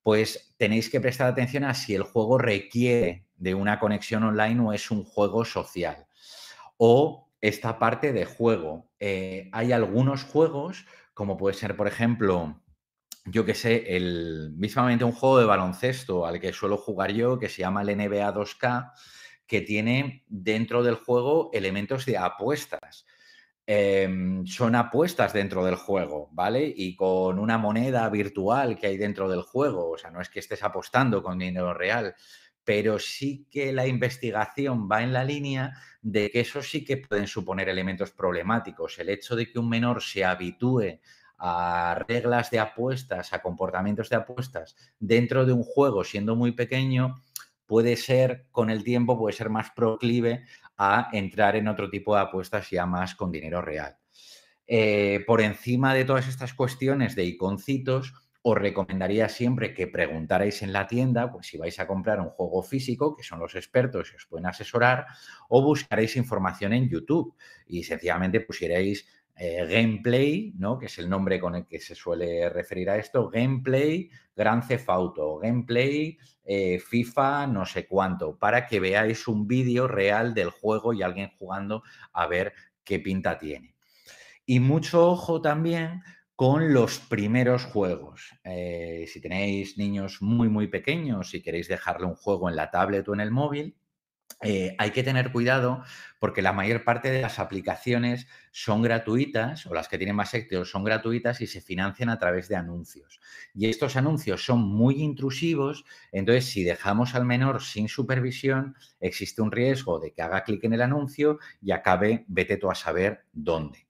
Pues tenéis que prestar atención a si el juego requiere de una conexión online o es un juego social. O esta parte de juego. Eh, hay algunos juegos, como puede ser, por ejemplo, yo que sé, el, mismamente un juego de baloncesto al que suelo jugar yo, que se llama el NBA 2K, que tiene dentro del juego elementos de apuestas. Em, son apuestas dentro del juego, ¿vale? Y con una moneda virtual que hay dentro del juego, o sea, no es que estés apostando con dinero real, pero sí que la investigación va en la línea de que eso sí que pueden suponer elementos problemáticos. El hecho de que un menor se habitúe a reglas de apuestas, a comportamientos de apuestas dentro de un juego siendo muy pequeño, puede ser con el tiempo, puede ser más proclive a entrar en otro tipo de apuestas ya más con dinero real. Eh, por encima de todas estas cuestiones de iconcitos, os recomendaría siempre que preguntarais en la tienda, pues si vais a comprar un juego físico, que son los expertos y os pueden asesorar, o buscaréis información en YouTube y sencillamente pusierais eh, gameplay, ¿no? Que es el nombre con el que se suele referir a esto, gameplay Gran Cefauto, gameplay eh, FIFA no sé cuánto, para que veáis un vídeo real del juego y alguien jugando a ver qué pinta tiene. Y mucho ojo también con los primeros juegos. Eh, si tenéis niños muy, muy pequeños y queréis dejarle un juego en la tablet o en el móvil, eh, hay que tener cuidado porque la mayor parte de las aplicaciones son gratuitas o las que tienen más éxito son gratuitas y se financian a través de anuncios. Y estos anuncios son muy intrusivos, entonces si dejamos al menor sin supervisión, existe un riesgo de que haga clic en el anuncio y acabe, vete tú a saber dónde.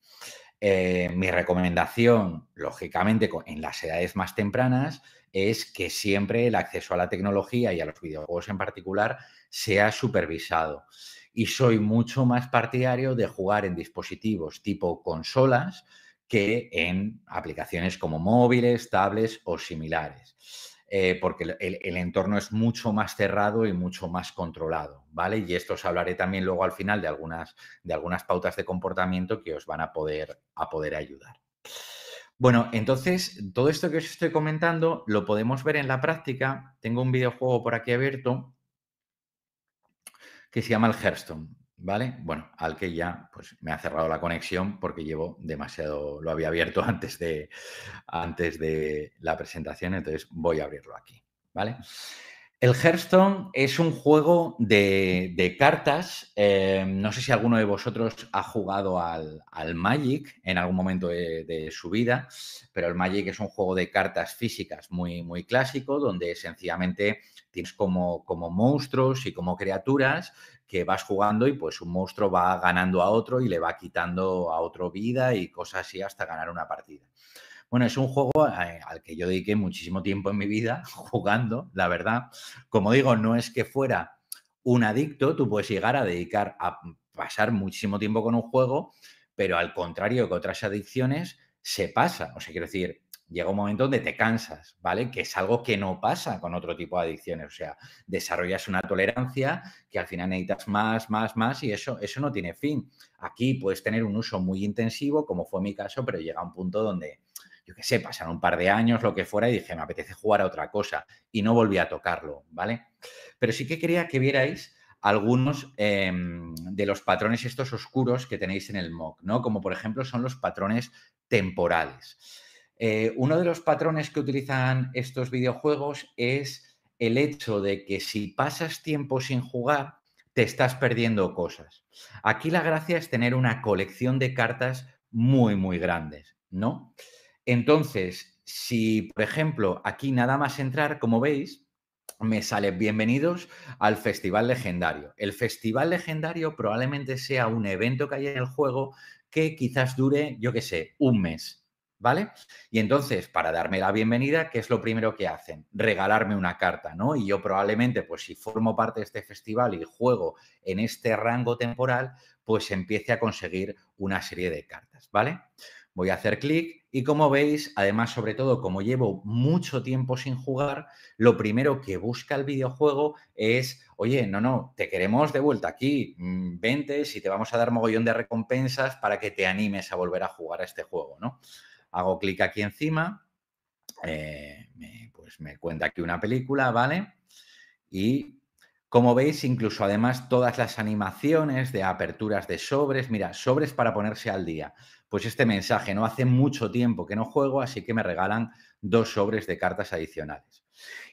Eh, mi recomendación, lógicamente, en las edades más tempranas, es que siempre el acceso a la tecnología y a los videojuegos en particular sea supervisado. Y soy mucho más partidario de jugar en dispositivos tipo consolas que en aplicaciones como móviles, tablets o similares. Eh, porque el, entorno es mucho más cerrado y mucho más controlado, ¿vale? Y esto os hablaré también luego al final de algunas, de algunas pautas de comportamiento que os van a poder, a poder ayudar. Bueno, entonces, todo esto que os estoy comentando lo podemos ver en la práctica. Tengo un videojuego por aquí abierto que se llama el Hearthstone. ¿vale? Bueno, al que ya pues, me ha cerrado la conexión porque llevo demasiado, lo había abierto antes de, antes de la presentación, entonces voy a abrirlo aquí, ¿vale? El Hearthstone es un juego de, cartas. Eh, no sé si alguno de vosotros ha jugado al, Magic en algún momento de, su vida, pero el Magic es un juego de cartas físicas muy, muy clásico, donde sencillamente tienes como, como monstruos y como criaturas que vas jugando y pues un monstruo va ganando a otro y le va quitando a otro vida y cosas así hasta ganar una partida. Bueno, es un juego eh, al que yo dediqué muchísimo tiempo en mi vida jugando, la verdad. Como digo, no es que fuera un adicto, tú puedes llegar a dedicar a pasar muchísimo tiempo con un juego, pero al contrario que otras adicciones, se pasa. O sea, quiero decir, llega un momento donde te cansas, ¿vale? Que es algo que no pasa con otro tipo de adicciones. O sea, desarrollas una tolerancia que al final necesitas más, más, más y eso, eso no tiene fin. Aquí puedes tener un uso muy intensivo, como fue mi caso, pero llega un punto donde, yo qué sé, pasaron un par de años, lo que fuera, y dije, me apetece jugar a otra cosa y no volví a tocarlo, ¿vale? Pero sí que quería que vierais algunos em, de los patrones estos oscuros que tenéis en el MOOC, ¿no? Como por ejemplo son los patrones temporales. Eh, uno de los patrones que utilizan estos videojuegos es el hecho de que si pasas tiempo sin jugar, te estás perdiendo cosas. Aquí la gracia es tener una colección de cartas muy, muy grandes, ¿no? Entonces, si, por ejemplo, aquí nada más entrar, como veis, me sale bienvenidos al Festival Legendario. El Festival Legendario probablemente sea un evento que hay en el juego que quizás dure, yo qué sé, un mes. ¿vale? Y entonces, para darme la bienvenida, ¿qué es lo primero que hacen? Regalarme una carta, ¿no? Y yo probablemente, pues si formo parte de este festival y juego en este rango temporal, pues empiece a conseguir una serie de cartas, ¿vale? Voy a hacer clic y como veis, además sobre todo como llevo mucho tiempo sin jugar, lo primero que busca el videojuego es, oye, no, no, te queremos de vuelta aquí, mm, vente y te vamos a dar mogollón de recompensas para que te animes a volver a jugar a este juego, ¿no? Hago clic aquí encima, eh, pues me cuenta aquí una película, ¿vale? Y como veis, incluso además todas las animaciones de aperturas de sobres, mira, sobres para ponerse al día. Pues este mensaje, no hace mucho tiempo que no juego, así que me regalan dos sobres de cartas adicionales.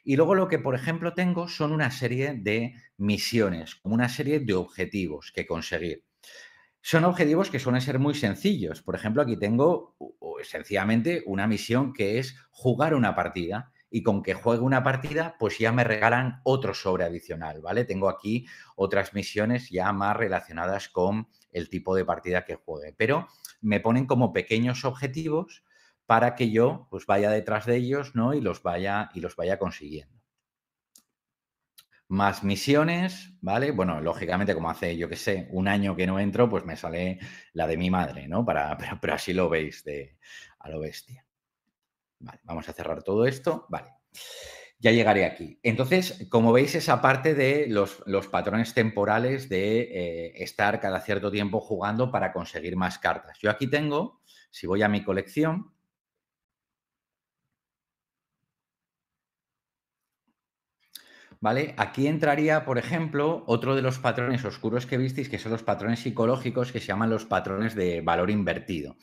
Y luego lo que, por ejemplo, tengo son una serie de misiones, una serie de objetivos que conseguir. Son objetivos que suelen ser muy sencillos. Por ejemplo, aquí tengo sencillamente una misión que es jugar una partida y con que juegue una partida, pues ya me regalan otro sobre adicional, ¿vale? Tengo aquí otras misiones ya más relacionadas con el tipo de partida que juegue, pero me ponen como pequeños objetivos para que yo pues vaya detrás de ellos, ¿no? Y los vaya y los vaya consiguiendo más misiones, ¿vale? Bueno, lógicamente, como hace, yo que sé, un año que no entro, pues me sale la de mi madre, ¿no? Para, pero, así lo veis de, a lo bestia. Vale, vamos a cerrar todo esto. Vale, ya llegaré aquí. Entonces, como veis, esa parte de los, patrones temporales de eh, estar cada cierto tiempo jugando para conseguir más cartas. Yo aquí tengo, si voy a mi colección, ¿vale? Aquí entraría, por ejemplo, otro de los patrones oscuros que visteis, que son los patrones psicológicos que se llaman los patrones de valor invertido.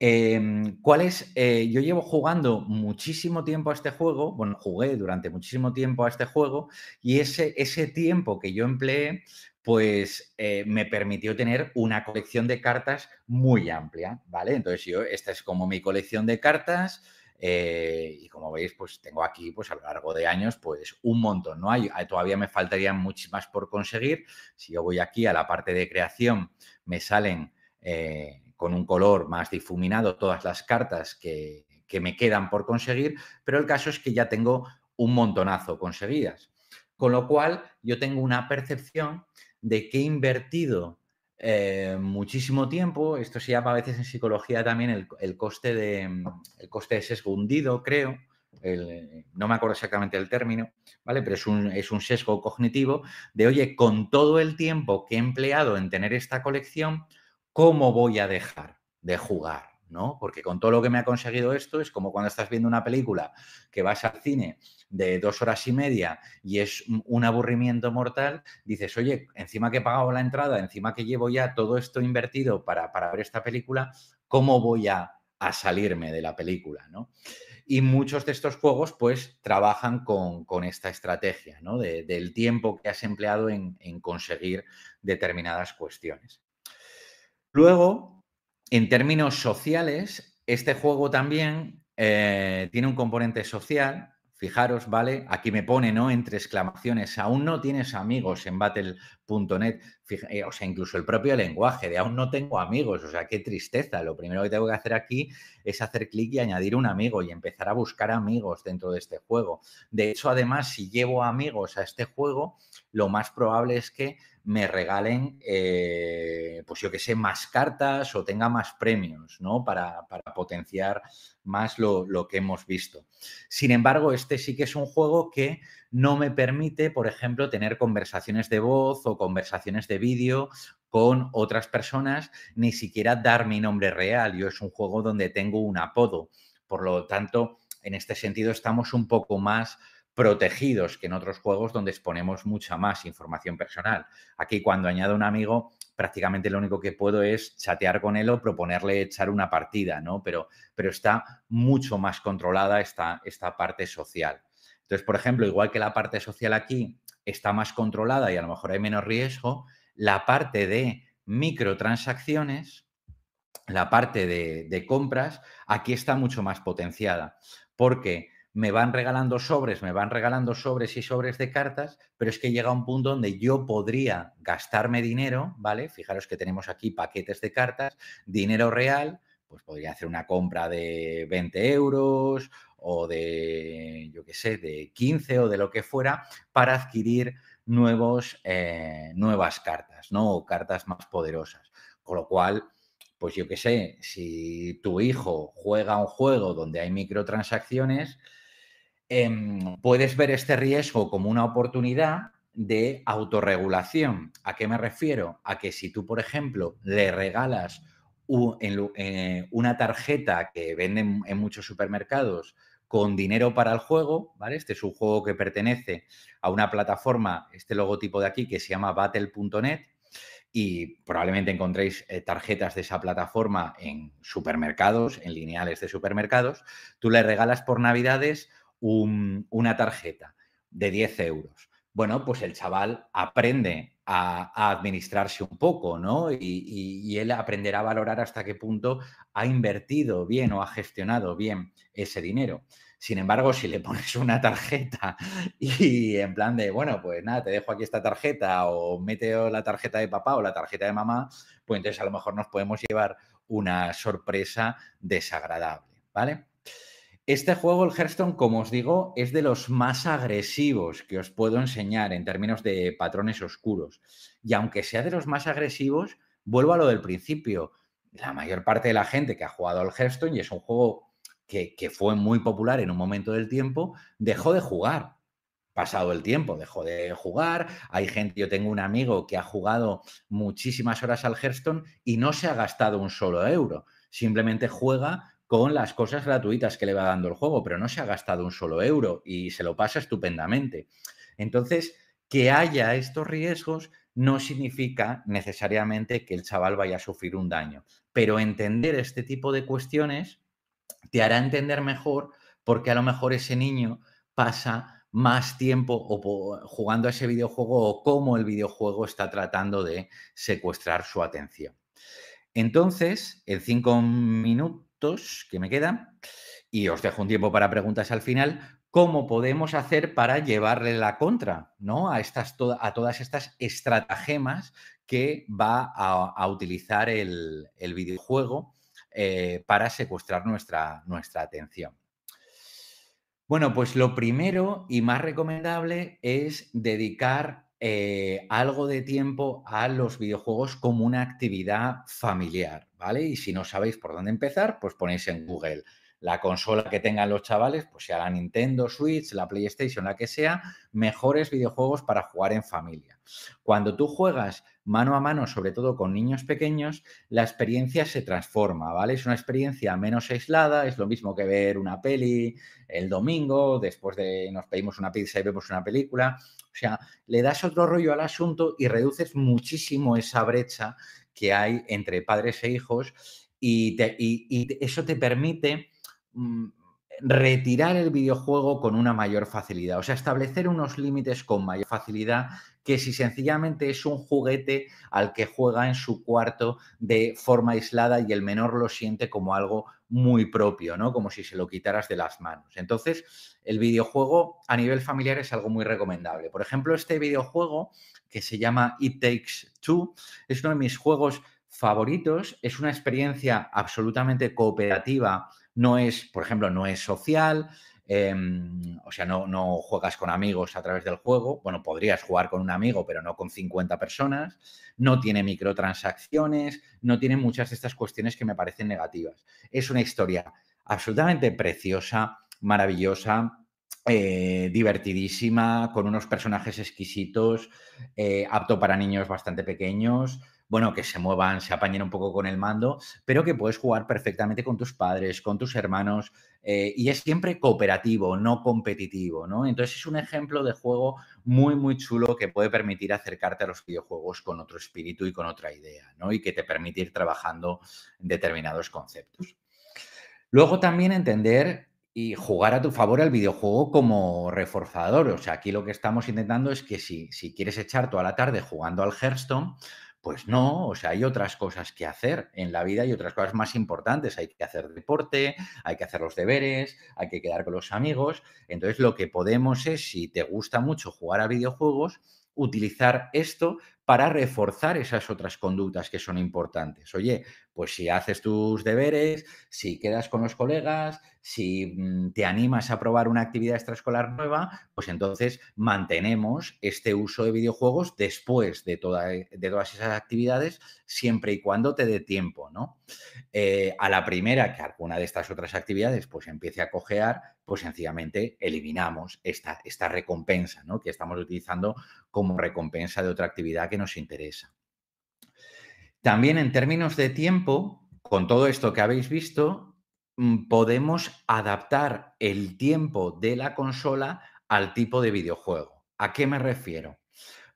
Em, ¿Cuál eh, yo llevo jugando muchísimo tiempo a este juego, bueno, jugué durante muchísimo tiempo a este juego y ese, tiempo que yo empleé, pues eh, me permitió tener una colección de cartas muy amplia, Entonces yo, esta es como mi colección de cartas, eh, y como veis, pues tengo aquí, pues a lo largo de años, pues un montón, ¿no? Hay, todavía me faltarían muchísimas por conseguir. Si yo voy aquí a la parte de creación, me salen eh, con un color más difuminado todas las cartas que, que me quedan por conseguir, pero el caso es que ya tengo un montonazo conseguidas. Con lo cual, yo tengo una percepción de que he invertido eh, muchísimo tiempo. Esto se llama a veces en psicología también el, el coste, de, mm, el coste de sesgo hundido, creo. no me acuerdo exactamente el término, ¿vale? Pero es un, es un sesgo cognitivo de, oye, con todo el tiempo que he empleado en tener esta colección, ¿cómo voy a dejar de jugar? ¿no? Porque con todo lo que me ha conseguido esto es como cuando estás viendo una película que vas al cine de dos horas y media y es un aburrimiento mortal, dices, oye, encima que he pagado la entrada, encima que llevo ya todo esto invertido para, para ver esta película, ¿cómo voy a, salirme de la película, Y muchos de estos juegos, pues, trabajan con, esta estrategia, ¿no? del tiempo que has empleado en, en conseguir determinadas cuestiones. Luego, en términos sociales, este juego también eh, tiene un componente social. Fijaros, ¿vale? Aquí me pone, ¿no? Entre exclamaciones, aún no tienes amigos en Battle .net, eh, o sea, incluso el propio lenguaje de aún no tengo amigos, o sea, qué tristeza. Lo primero que tengo que hacer aquí es hacer clic y añadir un amigo y empezar a buscar amigos dentro de este juego. De hecho, además, si llevo amigos a este juego, lo más probable es que me regalen, eh, pues yo que sé, más cartas o tenga más premios, ¿no? Para, potenciar más lo, lo, que hemos visto. Sin embargo, este sí que es un juego que no me permite, por ejemplo, tener conversaciones de voz o conversaciones de vídeo con otras personas, ni siquiera dar mi nombre real. Yo es un juego donde tengo un apodo. Por lo tanto, en este sentido estamos un poco más protegidos que en otros juegos donde exponemos mucha más información personal. Aquí cuando añado un amigo, prácticamente lo único que puedo es chatear con él o proponerle echar una partida, ¿no? Pero, pero está mucho más controlada esta, esta parte social. Entonces, por ejemplo, igual que la parte social aquí está más controlada y a lo mejor hay menos riesgo, la parte de microtransacciones, la parte de, compras, aquí está mucho más potenciada, porque me van regalando sobres, me van regalando sobres y sobres de cartas, pero es que llega un punto donde yo podría gastarme dinero, ¿vale? Fijaros que tenemos aquí paquetes de cartas, dinero real, pues podría hacer una compra de 20 euros o de, yo qué sé, de 15 o de lo que fuera para adquirir nuevos, eh, nuevas cartas, ¿no? O cartas más poderosas. Con lo cual, pues yo qué sé, si tu hijo juega un juego donde hay microtransacciones, em, puedes ver este riesgo como una oportunidad de autorregulación. ¿A qué me refiero? A que si tú, por ejemplo, le regalas eh, una tarjeta que venden en muchos supermercados con dinero para el juego, ¿vale? Este es un juego que pertenece a una plataforma, este logotipo de aquí, que se llama battle.net y probablemente encontréis eh, tarjetas de esa plataforma en supermercados, en lineales de supermercados. Tú le regalas por Navidades una tarjeta de 10 euros. Bueno, pues el chaval aprende a, administrarse un poco, ¿no? Y, y él aprenderá a valorar hasta qué punto ha invertido bien o ha gestionado bien ese dinero. Sin embargo, si le pones una tarjeta y en plan de, bueno, pues nada, te dejo aquí esta tarjeta o mete la tarjeta de papá o la tarjeta de mamá, pues entonces a lo mejor nos podemos llevar una sorpresa desagradable, ¿vale? Este juego, el Hearthstone, como os digo, es de los más agresivos que os puedo enseñar en términos de patrones oscuros. Y aunque sea de los más agresivos, vuelvo a lo del principio. La mayor parte de la gente que ha jugado al Hearthstone, y es un juego que, que fue muy popular en un momento del tiempo, dejó de jugar pasado el tiempo, dejó de jugar. Hay gente, yo tengo un amigo que ha jugado muchísimas horas al Hearthstone y no se ha gastado un solo euro. Simplemente juega con las cosas gratuitas que le va dando el juego, pero no se ha gastado un solo euro y se lo pasa estupendamente. Entonces, que haya estos riesgos no significa necesariamente que el chaval vaya a sufrir un daño, pero entender este tipo de cuestiones te hará entender mejor porque a lo mejor ese niño pasa más tiempo jugando a ese videojuego o cómo el videojuego está tratando de secuestrar su atención. Entonces, en cinco minutos, que me quedan y os dejo un tiempo para preguntas al final. ¿Cómo podemos hacer para llevarle la contra ¿no? a, estas, a todas estas estratagemas que va a, utilizar el, videojuego eh, para secuestrar nuestra, nuestra atención? Bueno, pues lo primero y más recomendable es dedicar eh, algo de tiempo a los videojuegos como una actividad familiar, ¿vale? Y si no sabéis por dónde empezar, pues ponéis en Google la consola que tengan los chavales, pues sea la Nintendo Switch, la PlayStation, la que sea, mejores videojuegos para jugar en familia. Cuando tú juegas mano a mano, sobre todo con niños pequeños, la experiencia se transforma, ¿vale? Es una experiencia menos aislada, es lo mismo que ver una peli el domingo, después de nos pedimos una pizza y vemos una película. O sea, le das otro rollo al asunto y reduces muchísimo esa brecha que hay entre padres e hijos y, y eso te permite mm, retirar el videojuego con una mayor facilidad, o sea, establecer unos límites con mayor facilidad que si sencillamente es un juguete al que juega en su cuarto de forma aislada y el menor lo siente como algo muy propio, ¿no? Como si se lo quitaras de las manos. Entonces, el videojuego a nivel familiar es algo muy recomendable. Por ejemplo, este videojuego que se llama It Takes Two es uno de mis juegos favoritos, es una experiencia absolutamente cooperativa no es, por ejemplo, no es social, em, o sea, no, no, juegas con amigos a través del juego. Bueno, podrías jugar con un amigo, pero no con 50 personas. No tiene microtransacciones, no tiene muchas de estas cuestiones que me parecen negativas. Es una historia absolutamente preciosa, maravillosa, eh, divertidísima, con unos personajes exquisitos, eh, apto para niños bastante pequeños bueno, que se muevan, se apañen un poco con el mando, pero que puedes jugar perfectamente con tus padres, con tus hermanos, eh, y es siempre cooperativo, no competitivo, ¿no? Entonces es un ejemplo de juego muy, muy chulo que puede permitir acercarte a los videojuegos con otro espíritu y con otra idea, ¿no? Y que te permite ir trabajando determinados conceptos. Luego también entender y jugar a tu favor el videojuego como reforzador. O sea, aquí lo que estamos intentando es que si, si quieres echar toda la tarde jugando al Hearthstone, pues no, o sea, hay otras cosas que hacer en la vida y otras cosas más importantes. Hay que hacer deporte, hay que hacer los deberes, hay que quedar con los amigos. Entonces, lo que podemos es, si te gusta mucho jugar a videojuegos, utilizar esto para reforzar esas otras conductas que son importantes. Oye, pues si haces tus deberes, si quedas con los colegas, si mm, te animas a probar una actividad extraescolar nueva, pues entonces mantenemos este uso de videojuegos después de, eh, todas esas actividades, siempre y cuando te dé tiempo, ¿no? Eh, a la primera que alguna de estas otras actividades pues empiece a cojear, pues sencillamente eliminamos esta, esta recompensa ¿no? que estamos utilizando como recompensa de otra actividad que nos interesa. También en términos de tiempo, con todo esto que habéis visto, mm, podemos adaptar el tiempo de la consola al tipo de videojuego. ¿A qué me refiero?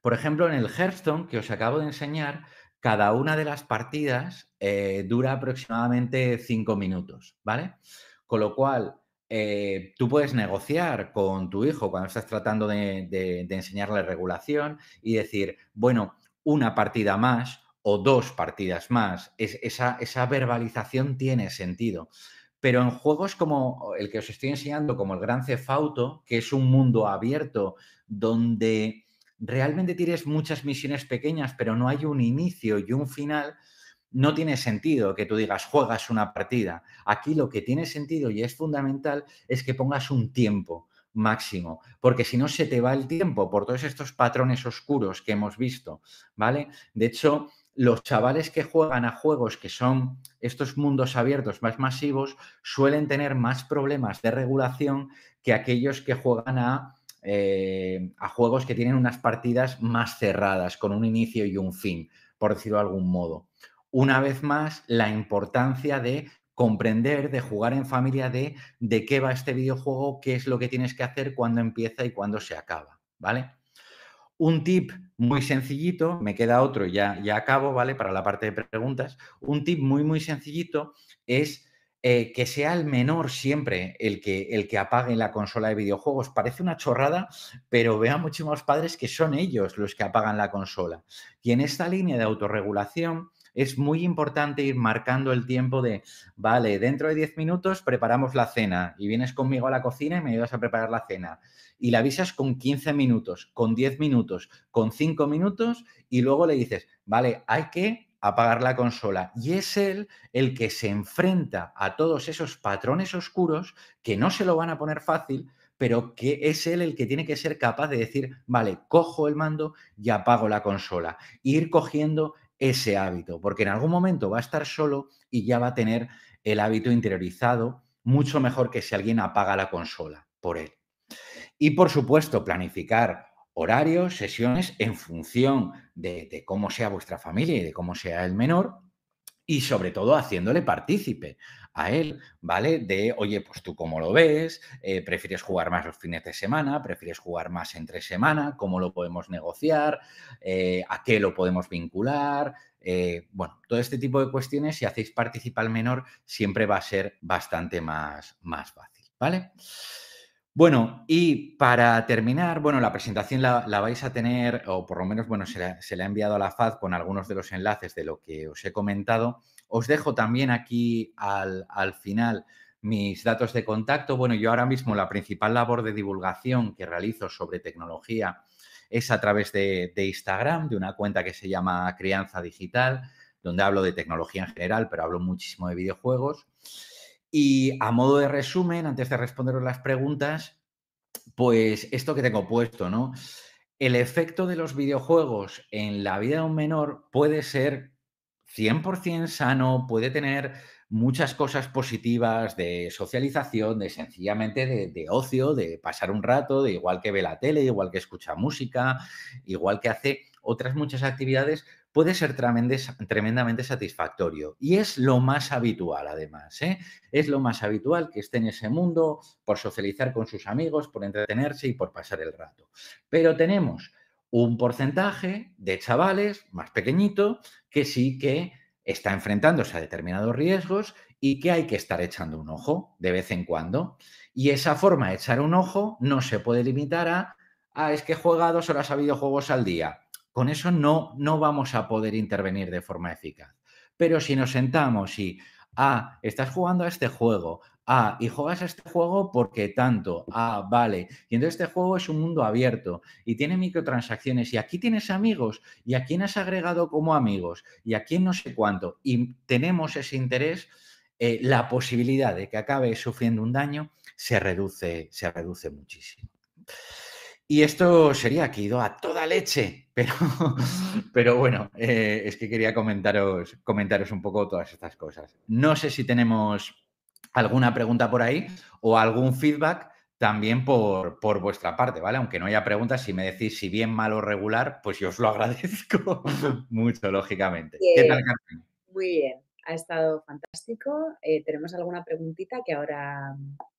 Por ejemplo, en el Hearthstone que os acabo de enseñar, cada una de las partidas eh, dura aproximadamente 5 minutos, ¿vale? Con lo cual, eh, tú puedes negociar con tu hijo cuando estás tratando de, enseñarle regulación y decir, bueno, una partida más o dos partidas más. esa, esa, verbalización tiene sentido. Pero en juegos como el que os estoy enseñando, como el Gran Cefauto, que es un mundo abierto donde realmente tienes muchas misiones pequeñas, pero no hay un inicio y un final, no tiene sentido que tú digas juegas una partida. Aquí lo que tiene sentido y es fundamental es que pongas un tiempo máximo, porque si no se te va el tiempo por todos estos patrones oscuros que hemos visto, ¿vale? De hecho, los chavales que juegan a juegos que son estos mundos abiertos más masivos suelen tener más problemas de regulación que aquellos que juegan a eh, a juegos que tienen unas partidas más cerradas, con un inicio y un fin, por decirlo de algún modo una vez más la importancia de comprender, de jugar en familia, de de qué va este videojuego, qué es lo que tienes que hacer, cuándo empieza y cuándo se acaba, ¿vale? Un tip muy sencillito, me queda otro, ya, ya acabo, ¿vale? Para la parte de preguntas, un tip muy, muy sencillito es eh, que sea el menor siempre el que, el que apague la consola de videojuegos. Parece una chorrada, pero veo muchísimos padres que son ellos los que apagan la consola. Y en esta línea de autorregulación, es muy importante ir marcando el tiempo de, vale, dentro de 10 minutos preparamos la cena y vienes conmigo a la cocina y me ayudas a preparar la cena. Y la avisas con 15 minutos, con 10 minutos, con 5 minutos y luego le dices, vale, hay que apagar la consola. Y es él el que se enfrenta a todos esos patrones oscuros que no se lo van a poner fácil, pero que es él el que tiene que ser capaz de decir, vale, cojo el mando y apago la consola. ir cogiendo ese hábito, porque en algún momento va a estar solo y ya va a tener el hábito interiorizado mucho mejor que si alguien apaga la consola por él. Y por supuesto, planificar horarios, sesiones en función de, cómo sea vuestra familia y de cómo sea el menor, y sobre todo haciéndole partícipe a él, ¿vale? De, oye, pues tú cómo lo ves, eh, prefieres jugar más los fines de semana, prefieres jugar más entre semana, cómo lo podemos negociar, eh, a qué lo podemos vincular. Eh, bueno, todo este tipo de cuestiones, si hacéis participar al menor, siempre va a ser bastante más, más fácil, ¿vale? Bueno, y para terminar, bueno, la presentación la, vais a tener, o por lo menos, bueno, se la, ha enviado a la FAD con algunos de los enlaces de lo que os he comentado. Os dejo también aquí al, final mis datos de contacto. Bueno, yo ahora mismo la principal labor de divulgación que realizo sobre tecnología es a través de, de, Instagram, de una cuenta que se llama Crianza Digital, donde hablo de tecnología en general, pero hablo muchísimo de videojuegos. Y a modo de resumen, antes de responderos las preguntas, pues esto que tengo puesto, ¿no? El efecto de los videojuegos en la vida de un menor puede ser 100% sano, puede tener muchas cosas positivas de socialización, de sencillamente de, de, ocio, de pasar un rato, de igual que ve la tele, igual que escucha música, igual que hace otras muchas actividades puede ser tremendamente satisfactorio. Y es lo más habitual, además. ¿eh? Es lo más habitual que esté en ese mundo por socializar con sus amigos, por entretenerse y por pasar el rato. Pero tenemos un porcentaje de chavales más pequeñito que sí que está enfrentándose a determinados riesgos y que hay que estar echando un ojo de vez en cuando. Y esa forma de echar un ojo no se puede limitar a, ah, es que juega dos horas a videojuegos al día con eso no, no vamos a poder intervenir de forma eficaz. Pero si nos sentamos y, ah, estás jugando a este juego, ah, y juegas a este juego porque tanto, ah, vale, y entonces este juego es un mundo abierto y tiene microtransacciones y aquí tienes amigos y a quien has agregado como amigos y a quién no sé cuánto, y tenemos ese interés, eh, la posibilidad de que acabe sufriendo un daño se reduce, se reduce muchísimo. Y esto sería que ido a toda leche, pero, pero bueno, eh, es que quería comentaros, comentaros un poco todas estas cosas. No sé si tenemos alguna pregunta por ahí o algún feedback también por, vuestra parte, ¿vale? Aunque no haya preguntas, si me decís si bien, mal o regular, pues yo os lo agradezco mucho, lógicamente. ¿Qué tal, Carmen? Muy bien, ha estado fantástico. Eh, tenemos alguna preguntita que ahora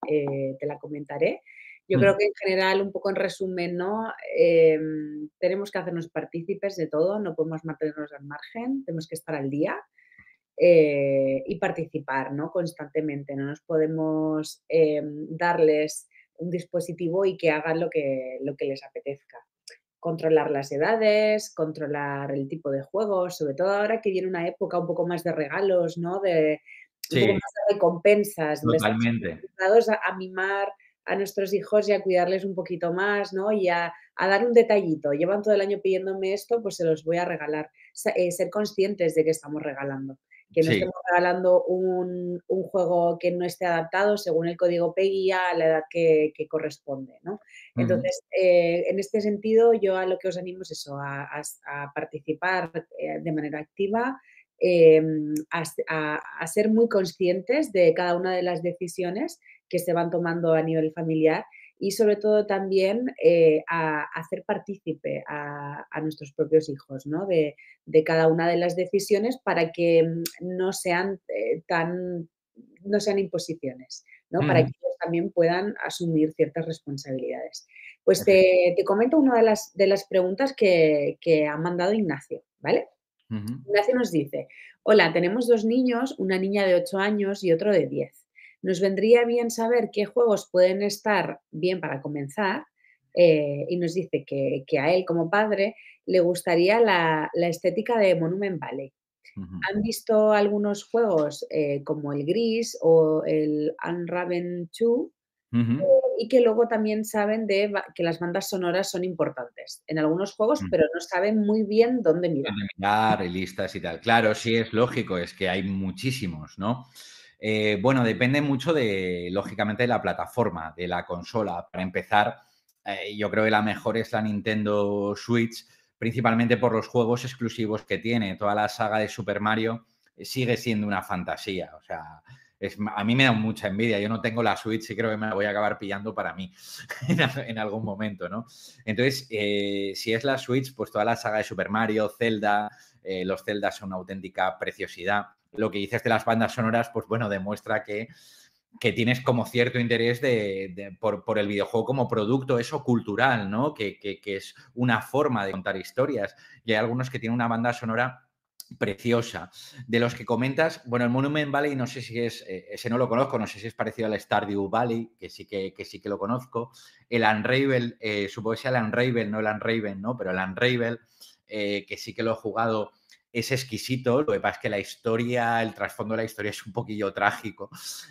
eh, te la comentaré. Yo mm. creo que en general, un poco en resumen, ¿no? Em, tenemos que hacernos partícipes de todo, no podemos mantenernos al margen, tenemos que estar al día eh, y participar, ¿no? Constantemente, no nos podemos em, darles un dispositivo y que hagan lo que, lo que les apetezca. Controlar las edades, controlar el tipo de juegos, sobre todo ahora que viene una época un poco más de regalos, ¿no? De, sí. de recompensas. Totalmente. a mimar a nuestros hijos y a cuidarles un poquito más, ¿no? Y a, dar un detallito. Llevan todo el año pidiéndome esto, pues se los voy a regalar. Eh, ser conscientes de que estamos regalando. Que no regalando un, juego que no esté adaptado según el código PEGI a la edad que, corresponde, ¿no? Entonces, eh, en este sentido, yo a lo que os animo es eso, a, participar eh, de manera activa, em, a, ser muy conscientes de cada una de las decisiones que se van tomando a nivel familiar y sobre todo también eh, a, hacer partícipe a, nuestros propios hijos de, cada una de las decisiones para que mm, no sean eh, tan no sean imposiciones, para mm. que ellos también puedan asumir ciertas responsabilidades. Pues te, comento una de las, de las preguntas que, ha mandado Ignacio, ¿vale? Ignacio nos dice, hola, tenemos dos niños, una niña de 8 años y otro de 10 nos vendría bien saber qué juegos pueden estar bien para comenzar eh, y nos dice que, a él como padre le gustaría la, estética de Monument Valley. Han visto algunos juegos eh, como el Gris o el Unraven 2, eh, y que luego también saben de que las bandas sonoras son importantes en algunos juegos, pero no saben muy bien dónde mirar. listas y tal. Claro, sí, es lógico, es que hay muchísimos, ¿no? Eh, bueno, depende mucho de, lógicamente, de la plataforma, de la consola. Para empezar, eh, yo creo que la mejor es la Nintendo Switch, principalmente por los juegos exclusivos que tiene. Toda la saga de Super Mario eh, sigue siendo una fantasía. O sea, a mí me da mucha envidia. Yo no tengo la Switch y creo que me la voy a acabar pillando para mí en, algún momento, ¿no? Entonces, si es la Switch, pues toda la saga de Super Mario, Zelda, los Zelda son una auténtica preciosidad lo que dices de las bandas sonoras, pues bueno, demuestra que, tienes como cierto interés de, por, el videojuego como producto, eso cultural, ¿no? Que, es una forma de contar historias. Y hay algunos que tienen una banda sonora preciosa. De los que comentas, bueno, el Monument Valley, no sé si es, eh, ese no lo conozco, no sé si es parecido al Stardew Valley, que sí que, sí que lo conozco. El Unravel, eh, supongo que sea el Unravel, no el Unravel, ¿no? Pero el Unravel, eh, que sí que lo he jugado es exquisito, lo que pasa es que la historia, el trasfondo de la historia es un poquillo trágico.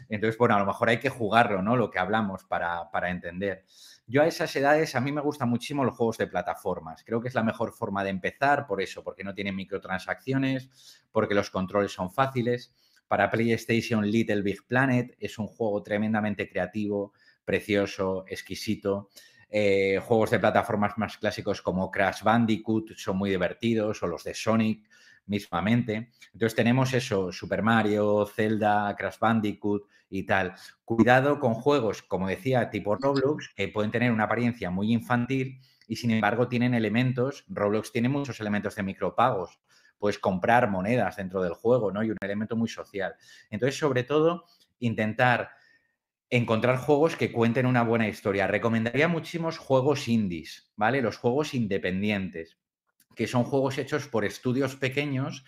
Entonces, bueno, a lo mejor hay que jugarlo, ¿no? Lo que hablamos para, entender. Yo a esas edades, a mí me gustan muchísimo los juegos de plataformas. Creo que es la mejor forma de empezar por eso, porque no tienen microtransacciones, porque los controles son fáciles. Para PlayStation, Little Big Planet es un juego tremendamente creativo, precioso, exquisito. Eh, juegos de plataformas más clásicos como Crash Bandicoot son muy divertidos, o los de Sonic mismamente. Entonces tenemos eso, Super Mario, Zelda, Crash Bandicoot y tal. Cuidado con juegos, como decía, tipo Roblox, que pueden tener una apariencia muy infantil y sin embargo tienen elementos, Roblox tiene muchos elementos de micropagos, puedes comprar monedas dentro del juego, ¿no? Y un elemento muy social. Entonces, sobre todo, intentar encontrar juegos que cuenten una buena historia. Recomendaría muchísimos juegos indies, ¿vale? Los juegos independientes que son juegos hechos por estudios pequeños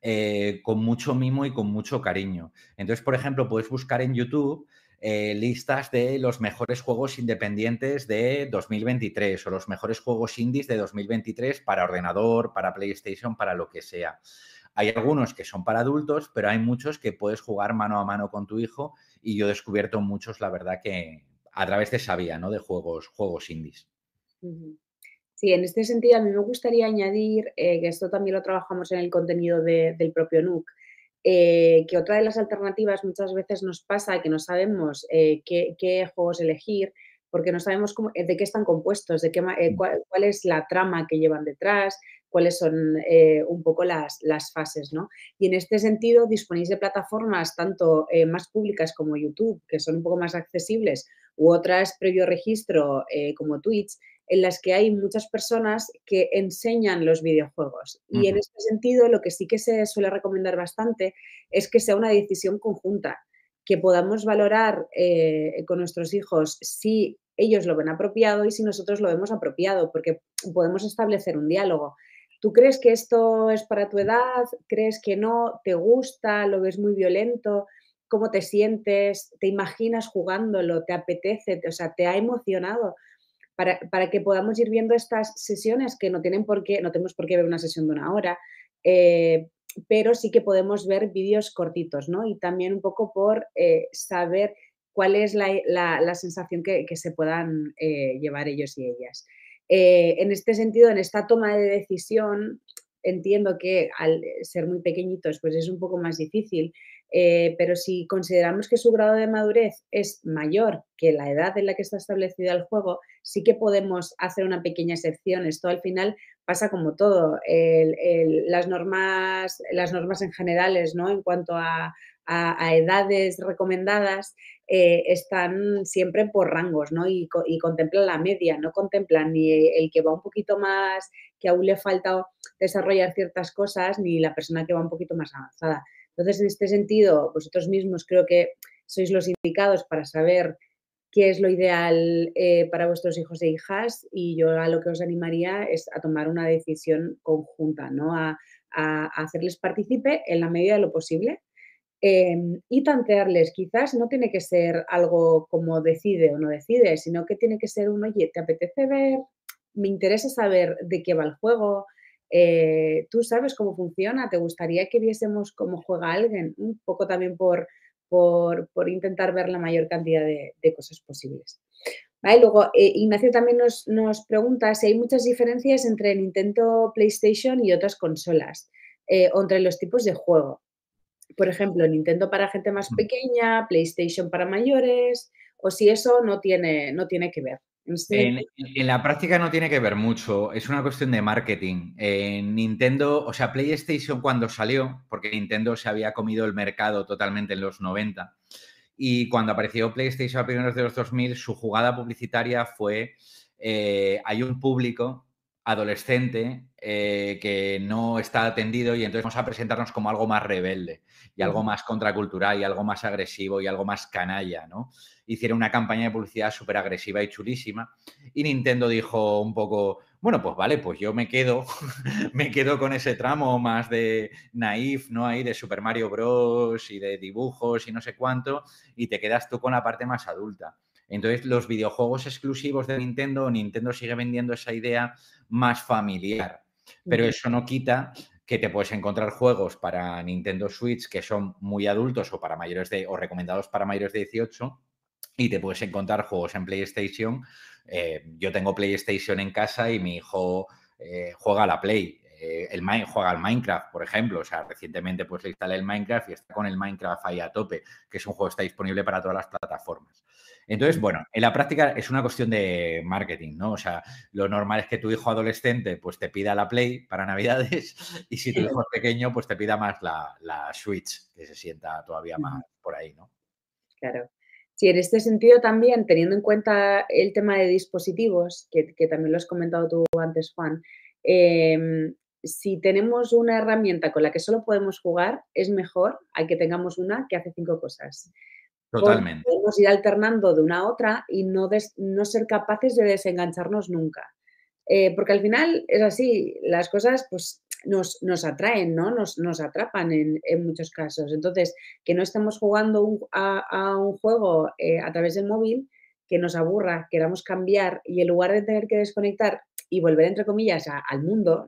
eh, con mucho mimo y con mucho cariño. Entonces, por ejemplo, puedes buscar en YouTube eh, listas de los mejores juegos independientes de 2023 o los mejores juegos indies de 2023 para ordenador, para PlayStation, para lo que sea. Hay algunos que son para adultos, pero hay muchos que puedes jugar mano a mano con tu hijo y yo he descubierto muchos, la verdad, que a través de Sabia, ¿no? De juegos, juegos indies. Sí, en este sentido a mí me gustaría añadir, eh, que esto también lo trabajamos en el contenido del propio NUC, eh, que otra de las alternativas muchas veces nos pasa que no sabemos eh, qué, juegos elegir porque no sabemos de qué están compuestos, mm. cuál, es la trama que llevan detrás, cuáles son un poco las, las fases. ¿no? Y en este sentido disponéis de plataformas tanto más públicas como YouTube, que son un poco más accesibles, u otras previo registro como Twitch, en las que hay muchas personas que enseñan los videojuegos. Y en este sentido, lo que sí que se suele recomendar bastante es que sea una decisión conjunta, que podamos valorar eh, con nuestros hijos si ellos lo ven apropiado y si nosotros lo vemos apropiado, porque podemos establecer un diálogo. ¿Tú crees que esto es para tu edad? ¿Crees que no? ¿Te gusta? ¿Lo ves muy violento? ¿Cómo te sientes? ¿Te imaginas jugándolo? ¿Te apetece? O sea, ¿te ha emocionado? para, que podamos ir viendo estas sesiones que no tienen por qué, no tenemos por qué ver una sesión de una hora, eh, pero sí que podemos ver vídeos cortitos, ¿no? Y también un poco por eh, saber cuál es la, sensación que, se puedan eh, llevar ellos y ellas. en este sentido, en esta toma de decisión, entiendo que al ser muy pequeñitos, pues es un poco más difícil, pero si consideramos que su grado de madurez es mayor que la edad en la que está establecido el juego, sí que podemos hacer una pequeña excepción. Esto al final pasa como todo. las, normas, las normas en generales, ¿no? En cuanto a, edades recomendadas, eh, están siempre por rangos, ¿no? Y, y, contemplan la media, no contemplan ni el que va un poquito más, que aún le falta desarrollar ciertas cosas, ni la persona que va un poquito más avanzada. Entonces, en este sentido, vosotros mismos creo que sois los indicados para saber qué es lo ideal eh, para vuestros hijos e hijas y yo a lo que os animaría es a tomar una decisión conjunta, ¿no? A, hacerles partícipe en la medida de lo posible em, y tantearles. Quizás no tiene que ser algo como decide o no decide, sino que tiene que ser uno oye, ¿te apetece ver? ¿Me interesa saber de qué va el juego? Eh, ¿Tú sabes cómo funciona? ¿Te gustaría que viésemos cómo juega alguien? Un poco también por por, intentar ver la mayor cantidad de, cosas posibles. ¿Vale? Luego, eh, Ignacio también nos, pregunta si hay muchas diferencias entre Nintendo PlayStation y otras consolas eh, o entre los tipos de juego. Por ejemplo, Nintendo para gente más mm. pequeña, PlayStation para mayores, o si eso no tiene, no tiene que ver. En, la práctica no tiene que ver mucho, es una cuestión de marketing. En Nintendo, o sea, PlayStation cuando salió, porque Nintendo se había comido el mercado totalmente en los 90, y cuando apareció PlayStation a primeros de los 2000, su jugada publicitaria fue, eh, hay un público adolescente eh, que no está atendido y entonces vamos a presentarnos como algo más rebelde y algo más contracultural y algo más agresivo y algo más canalla, ¿no? Hicieron una campaña de publicidad súper agresiva y chulísima y Nintendo dijo un poco, bueno, pues vale, pues yo me quedo, me quedo con ese tramo más de naif, ¿no? Ahí de Super Mario Bros. y de dibujos y no sé cuánto y te quedas tú con la parte más adulta. Entonces los videojuegos exclusivos de Nintendo, Nintendo sigue vendiendo esa idea más familiar. Pero eso no quita que te puedes encontrar juegos para Nintendo Switch que son muy adultos o para mayores de o recomendados para mayores de 18 y te puedes encontrar juegos en PlayStation. Eh, yo tengo PlayStation en casa y mi hijo eh, juega a la Play. Eh, el, juega al Minecraft, por ejemplo. O sea, recientemente pues le instalé el Minecraft y está con el Minecraft ahí a tope, que es un juego que está disponible para todas las plataformas. Entonces, bueno, en la práctica es una cuestión de marketing, ¿no? O sea, lo normal es que tu hijo adolescente pues te pida la Play para Navidades y si tu hijo es pequeño pues te pida más la, Switch, que se sienta todavía más por ahí, ¿no? Claro. Sí, en este sentido también, teniendo en cuenta el tema de dispositivos, que, también lo has comentado tú antes, Juan, em, si tenemos una herramienta con la que solo podemos jugar, es mejor a que tengamos una que hace cinco cosas. Totalmente. Podemos ir alternando de una a otra y no, no ser capaces de desengancharnos nunca. Eh, porque al final es así, las cosas pues nos, atraen, ¿no? Nos, atrapan en, muchos casos. Entonces, que no estemos jugando a, un juego eh, a través del móvil que nos aburra, queramos cambiar y en lugar de tener que desconectar y volver, entre comillas, al mundo,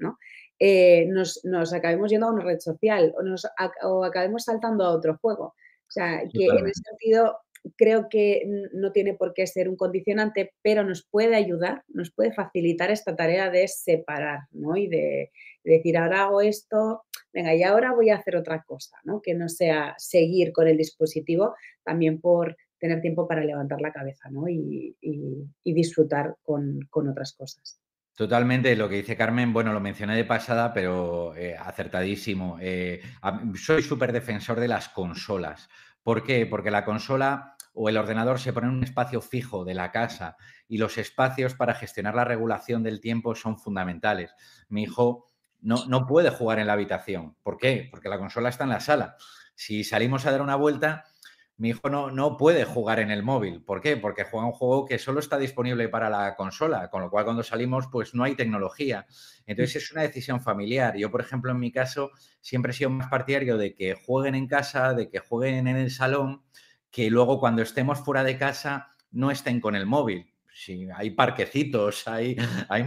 eh, nos, acabemos yendo a una red social o, nos, o acabemos saltando a otro juego. O sea, que en ese sentido creo que no tiene por qué ser un condicionante, pero nos puede ayudar, nos puede facilitar esta tarea de separar, ¿no? Y de, decir, ahora hago esto, venga, y ahora voy a hacer otra cosa, ¿no? Que no sea seguir con el dispositivo también por tener tiempo para levantar la cabeza, ¿no? Y, disfrutar con otras cosas. Totalmente, lo que dice Carmen, bueno, lo mencioné de pasada, pero eh, acertadísimo. Eh, soy súper defensor de las consolas. ¿Por qué? Porque la consola o el ordenador se pone en un espacio fijo de la casa y los espacios para gestionar la regulación del tiempo son fundamentales. Mi hijo no, no puede jugar en la habitación. ¿Por qué? Porque la consola está en la sala. Si salimos a dar una vuelta, mi hijo no, no, puede jugar en el móvil. ¿Por qué? Porque juega un juego que solo está disponible para la consola, con lo cual cuando salimos pues no hay tecnología. Mm. Entonces es una decisión familiar. Yo, por ejemplo, en mi caso siempre he sido más partidario de que jueguen en casa, de que jueguen en el salón, que luego cuando estemos fuera de casa no estén con el móvil. Si hay parquecitos, hay, hay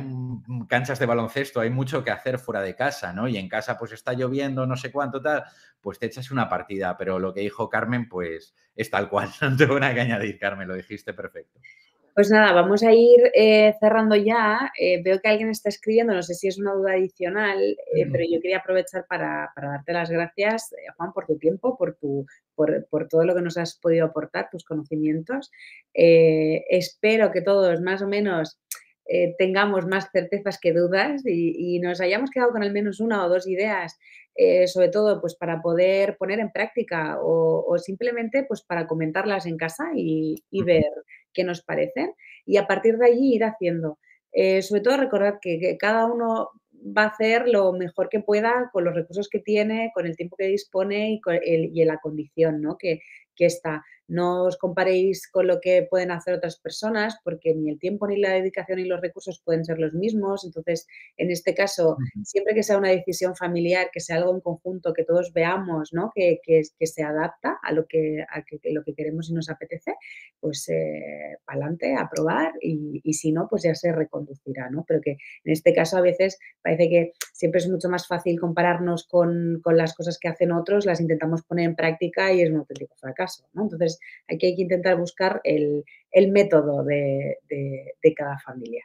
canchas de baloncesto, hay mucho que hacer fuera de casa, ¿no? Y en casa pues está lloviendo, no sé cuánto, tal, pues te echas una partida, pero lo que dijo Carmen pues es tal cual, no tengo nada que añadir, Carmen, lo dijiste perfecto. Pues nada, vamos a ir eh, cerrando ya. Eh, veo que alguien está escribiendo, no sé si es una duda adicional, eh, pero yo quería aprovechar para, darte las gracias, Juan, por tu tiempo, por, tu, por, todo lo que nos has podido aportar, tus conocimientos. espero que todos más o menos tengamos más certezas que dudas y, nos hayamos quedado con al menos una o dos ideas, sobre todo pues, para poder poner en práctica o, simplemente pues, para comentarlas en casa y, ver que nos parecen y a partir de allí ir haciendo. Eh, sobre todo recordar que, cada uno va a hacer lo mejor que pueda con los recursos que tiene, con el tiempo que dispone y, y en la condición que, que está. No os comparéis con lo que pueden hacer otras personas porque ni el tiempo, ni la dedicación, ni los recursos pueden ser los mismos. Entonces, en este caso, siempre que sea una decisión familiar, que sea algo en conjunto, que todos veamos ¿no? que, se adapta a lo que, lo que queremos y nos apetece, pues eh, para adelante, a probar y, si no, pues ya se reconducirá. ¿no? Pero que en este caso a veces parece que siempre es mucho más fácil compararnos con, las cosas que hacen otros, las intentamos poner en práctica y es un auténtico fracaso. Entonces, aquí hay que intentar buscar el, método de, cada familia.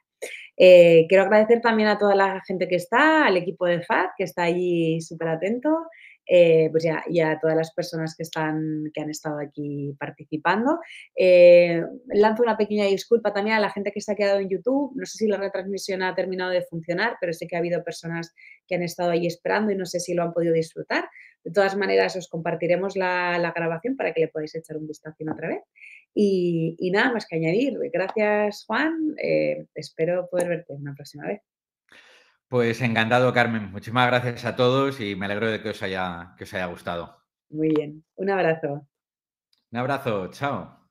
Eh, quiero agradecer también a toda la gente que está, al equipo de FAD, que está allí súper atento. Eh, pues ya, y a todas las personas que, están, que han estado aquí participando. Eh, lanzo una pequeña disculpa también a la gente que se ha quedado en YouTube. No sé si la retransmisión ha terminado de funcionar, pero sé que ha habido personas que han estado ahí esperando y no sé si lo han podido disfrutar. De todas maneras, os compartiremos la, grabación para que le podáis echar un vistazo otra vez. Y, nada más que añadir. Gracias, Juan. Eh, espero poder verte una próxima vez. Pues encantado, Carmen. Muchísimas gracias a todos y me alegro de que os haya, que os haya gustado. Muy bien, un abrazo. Un abrazo, chao.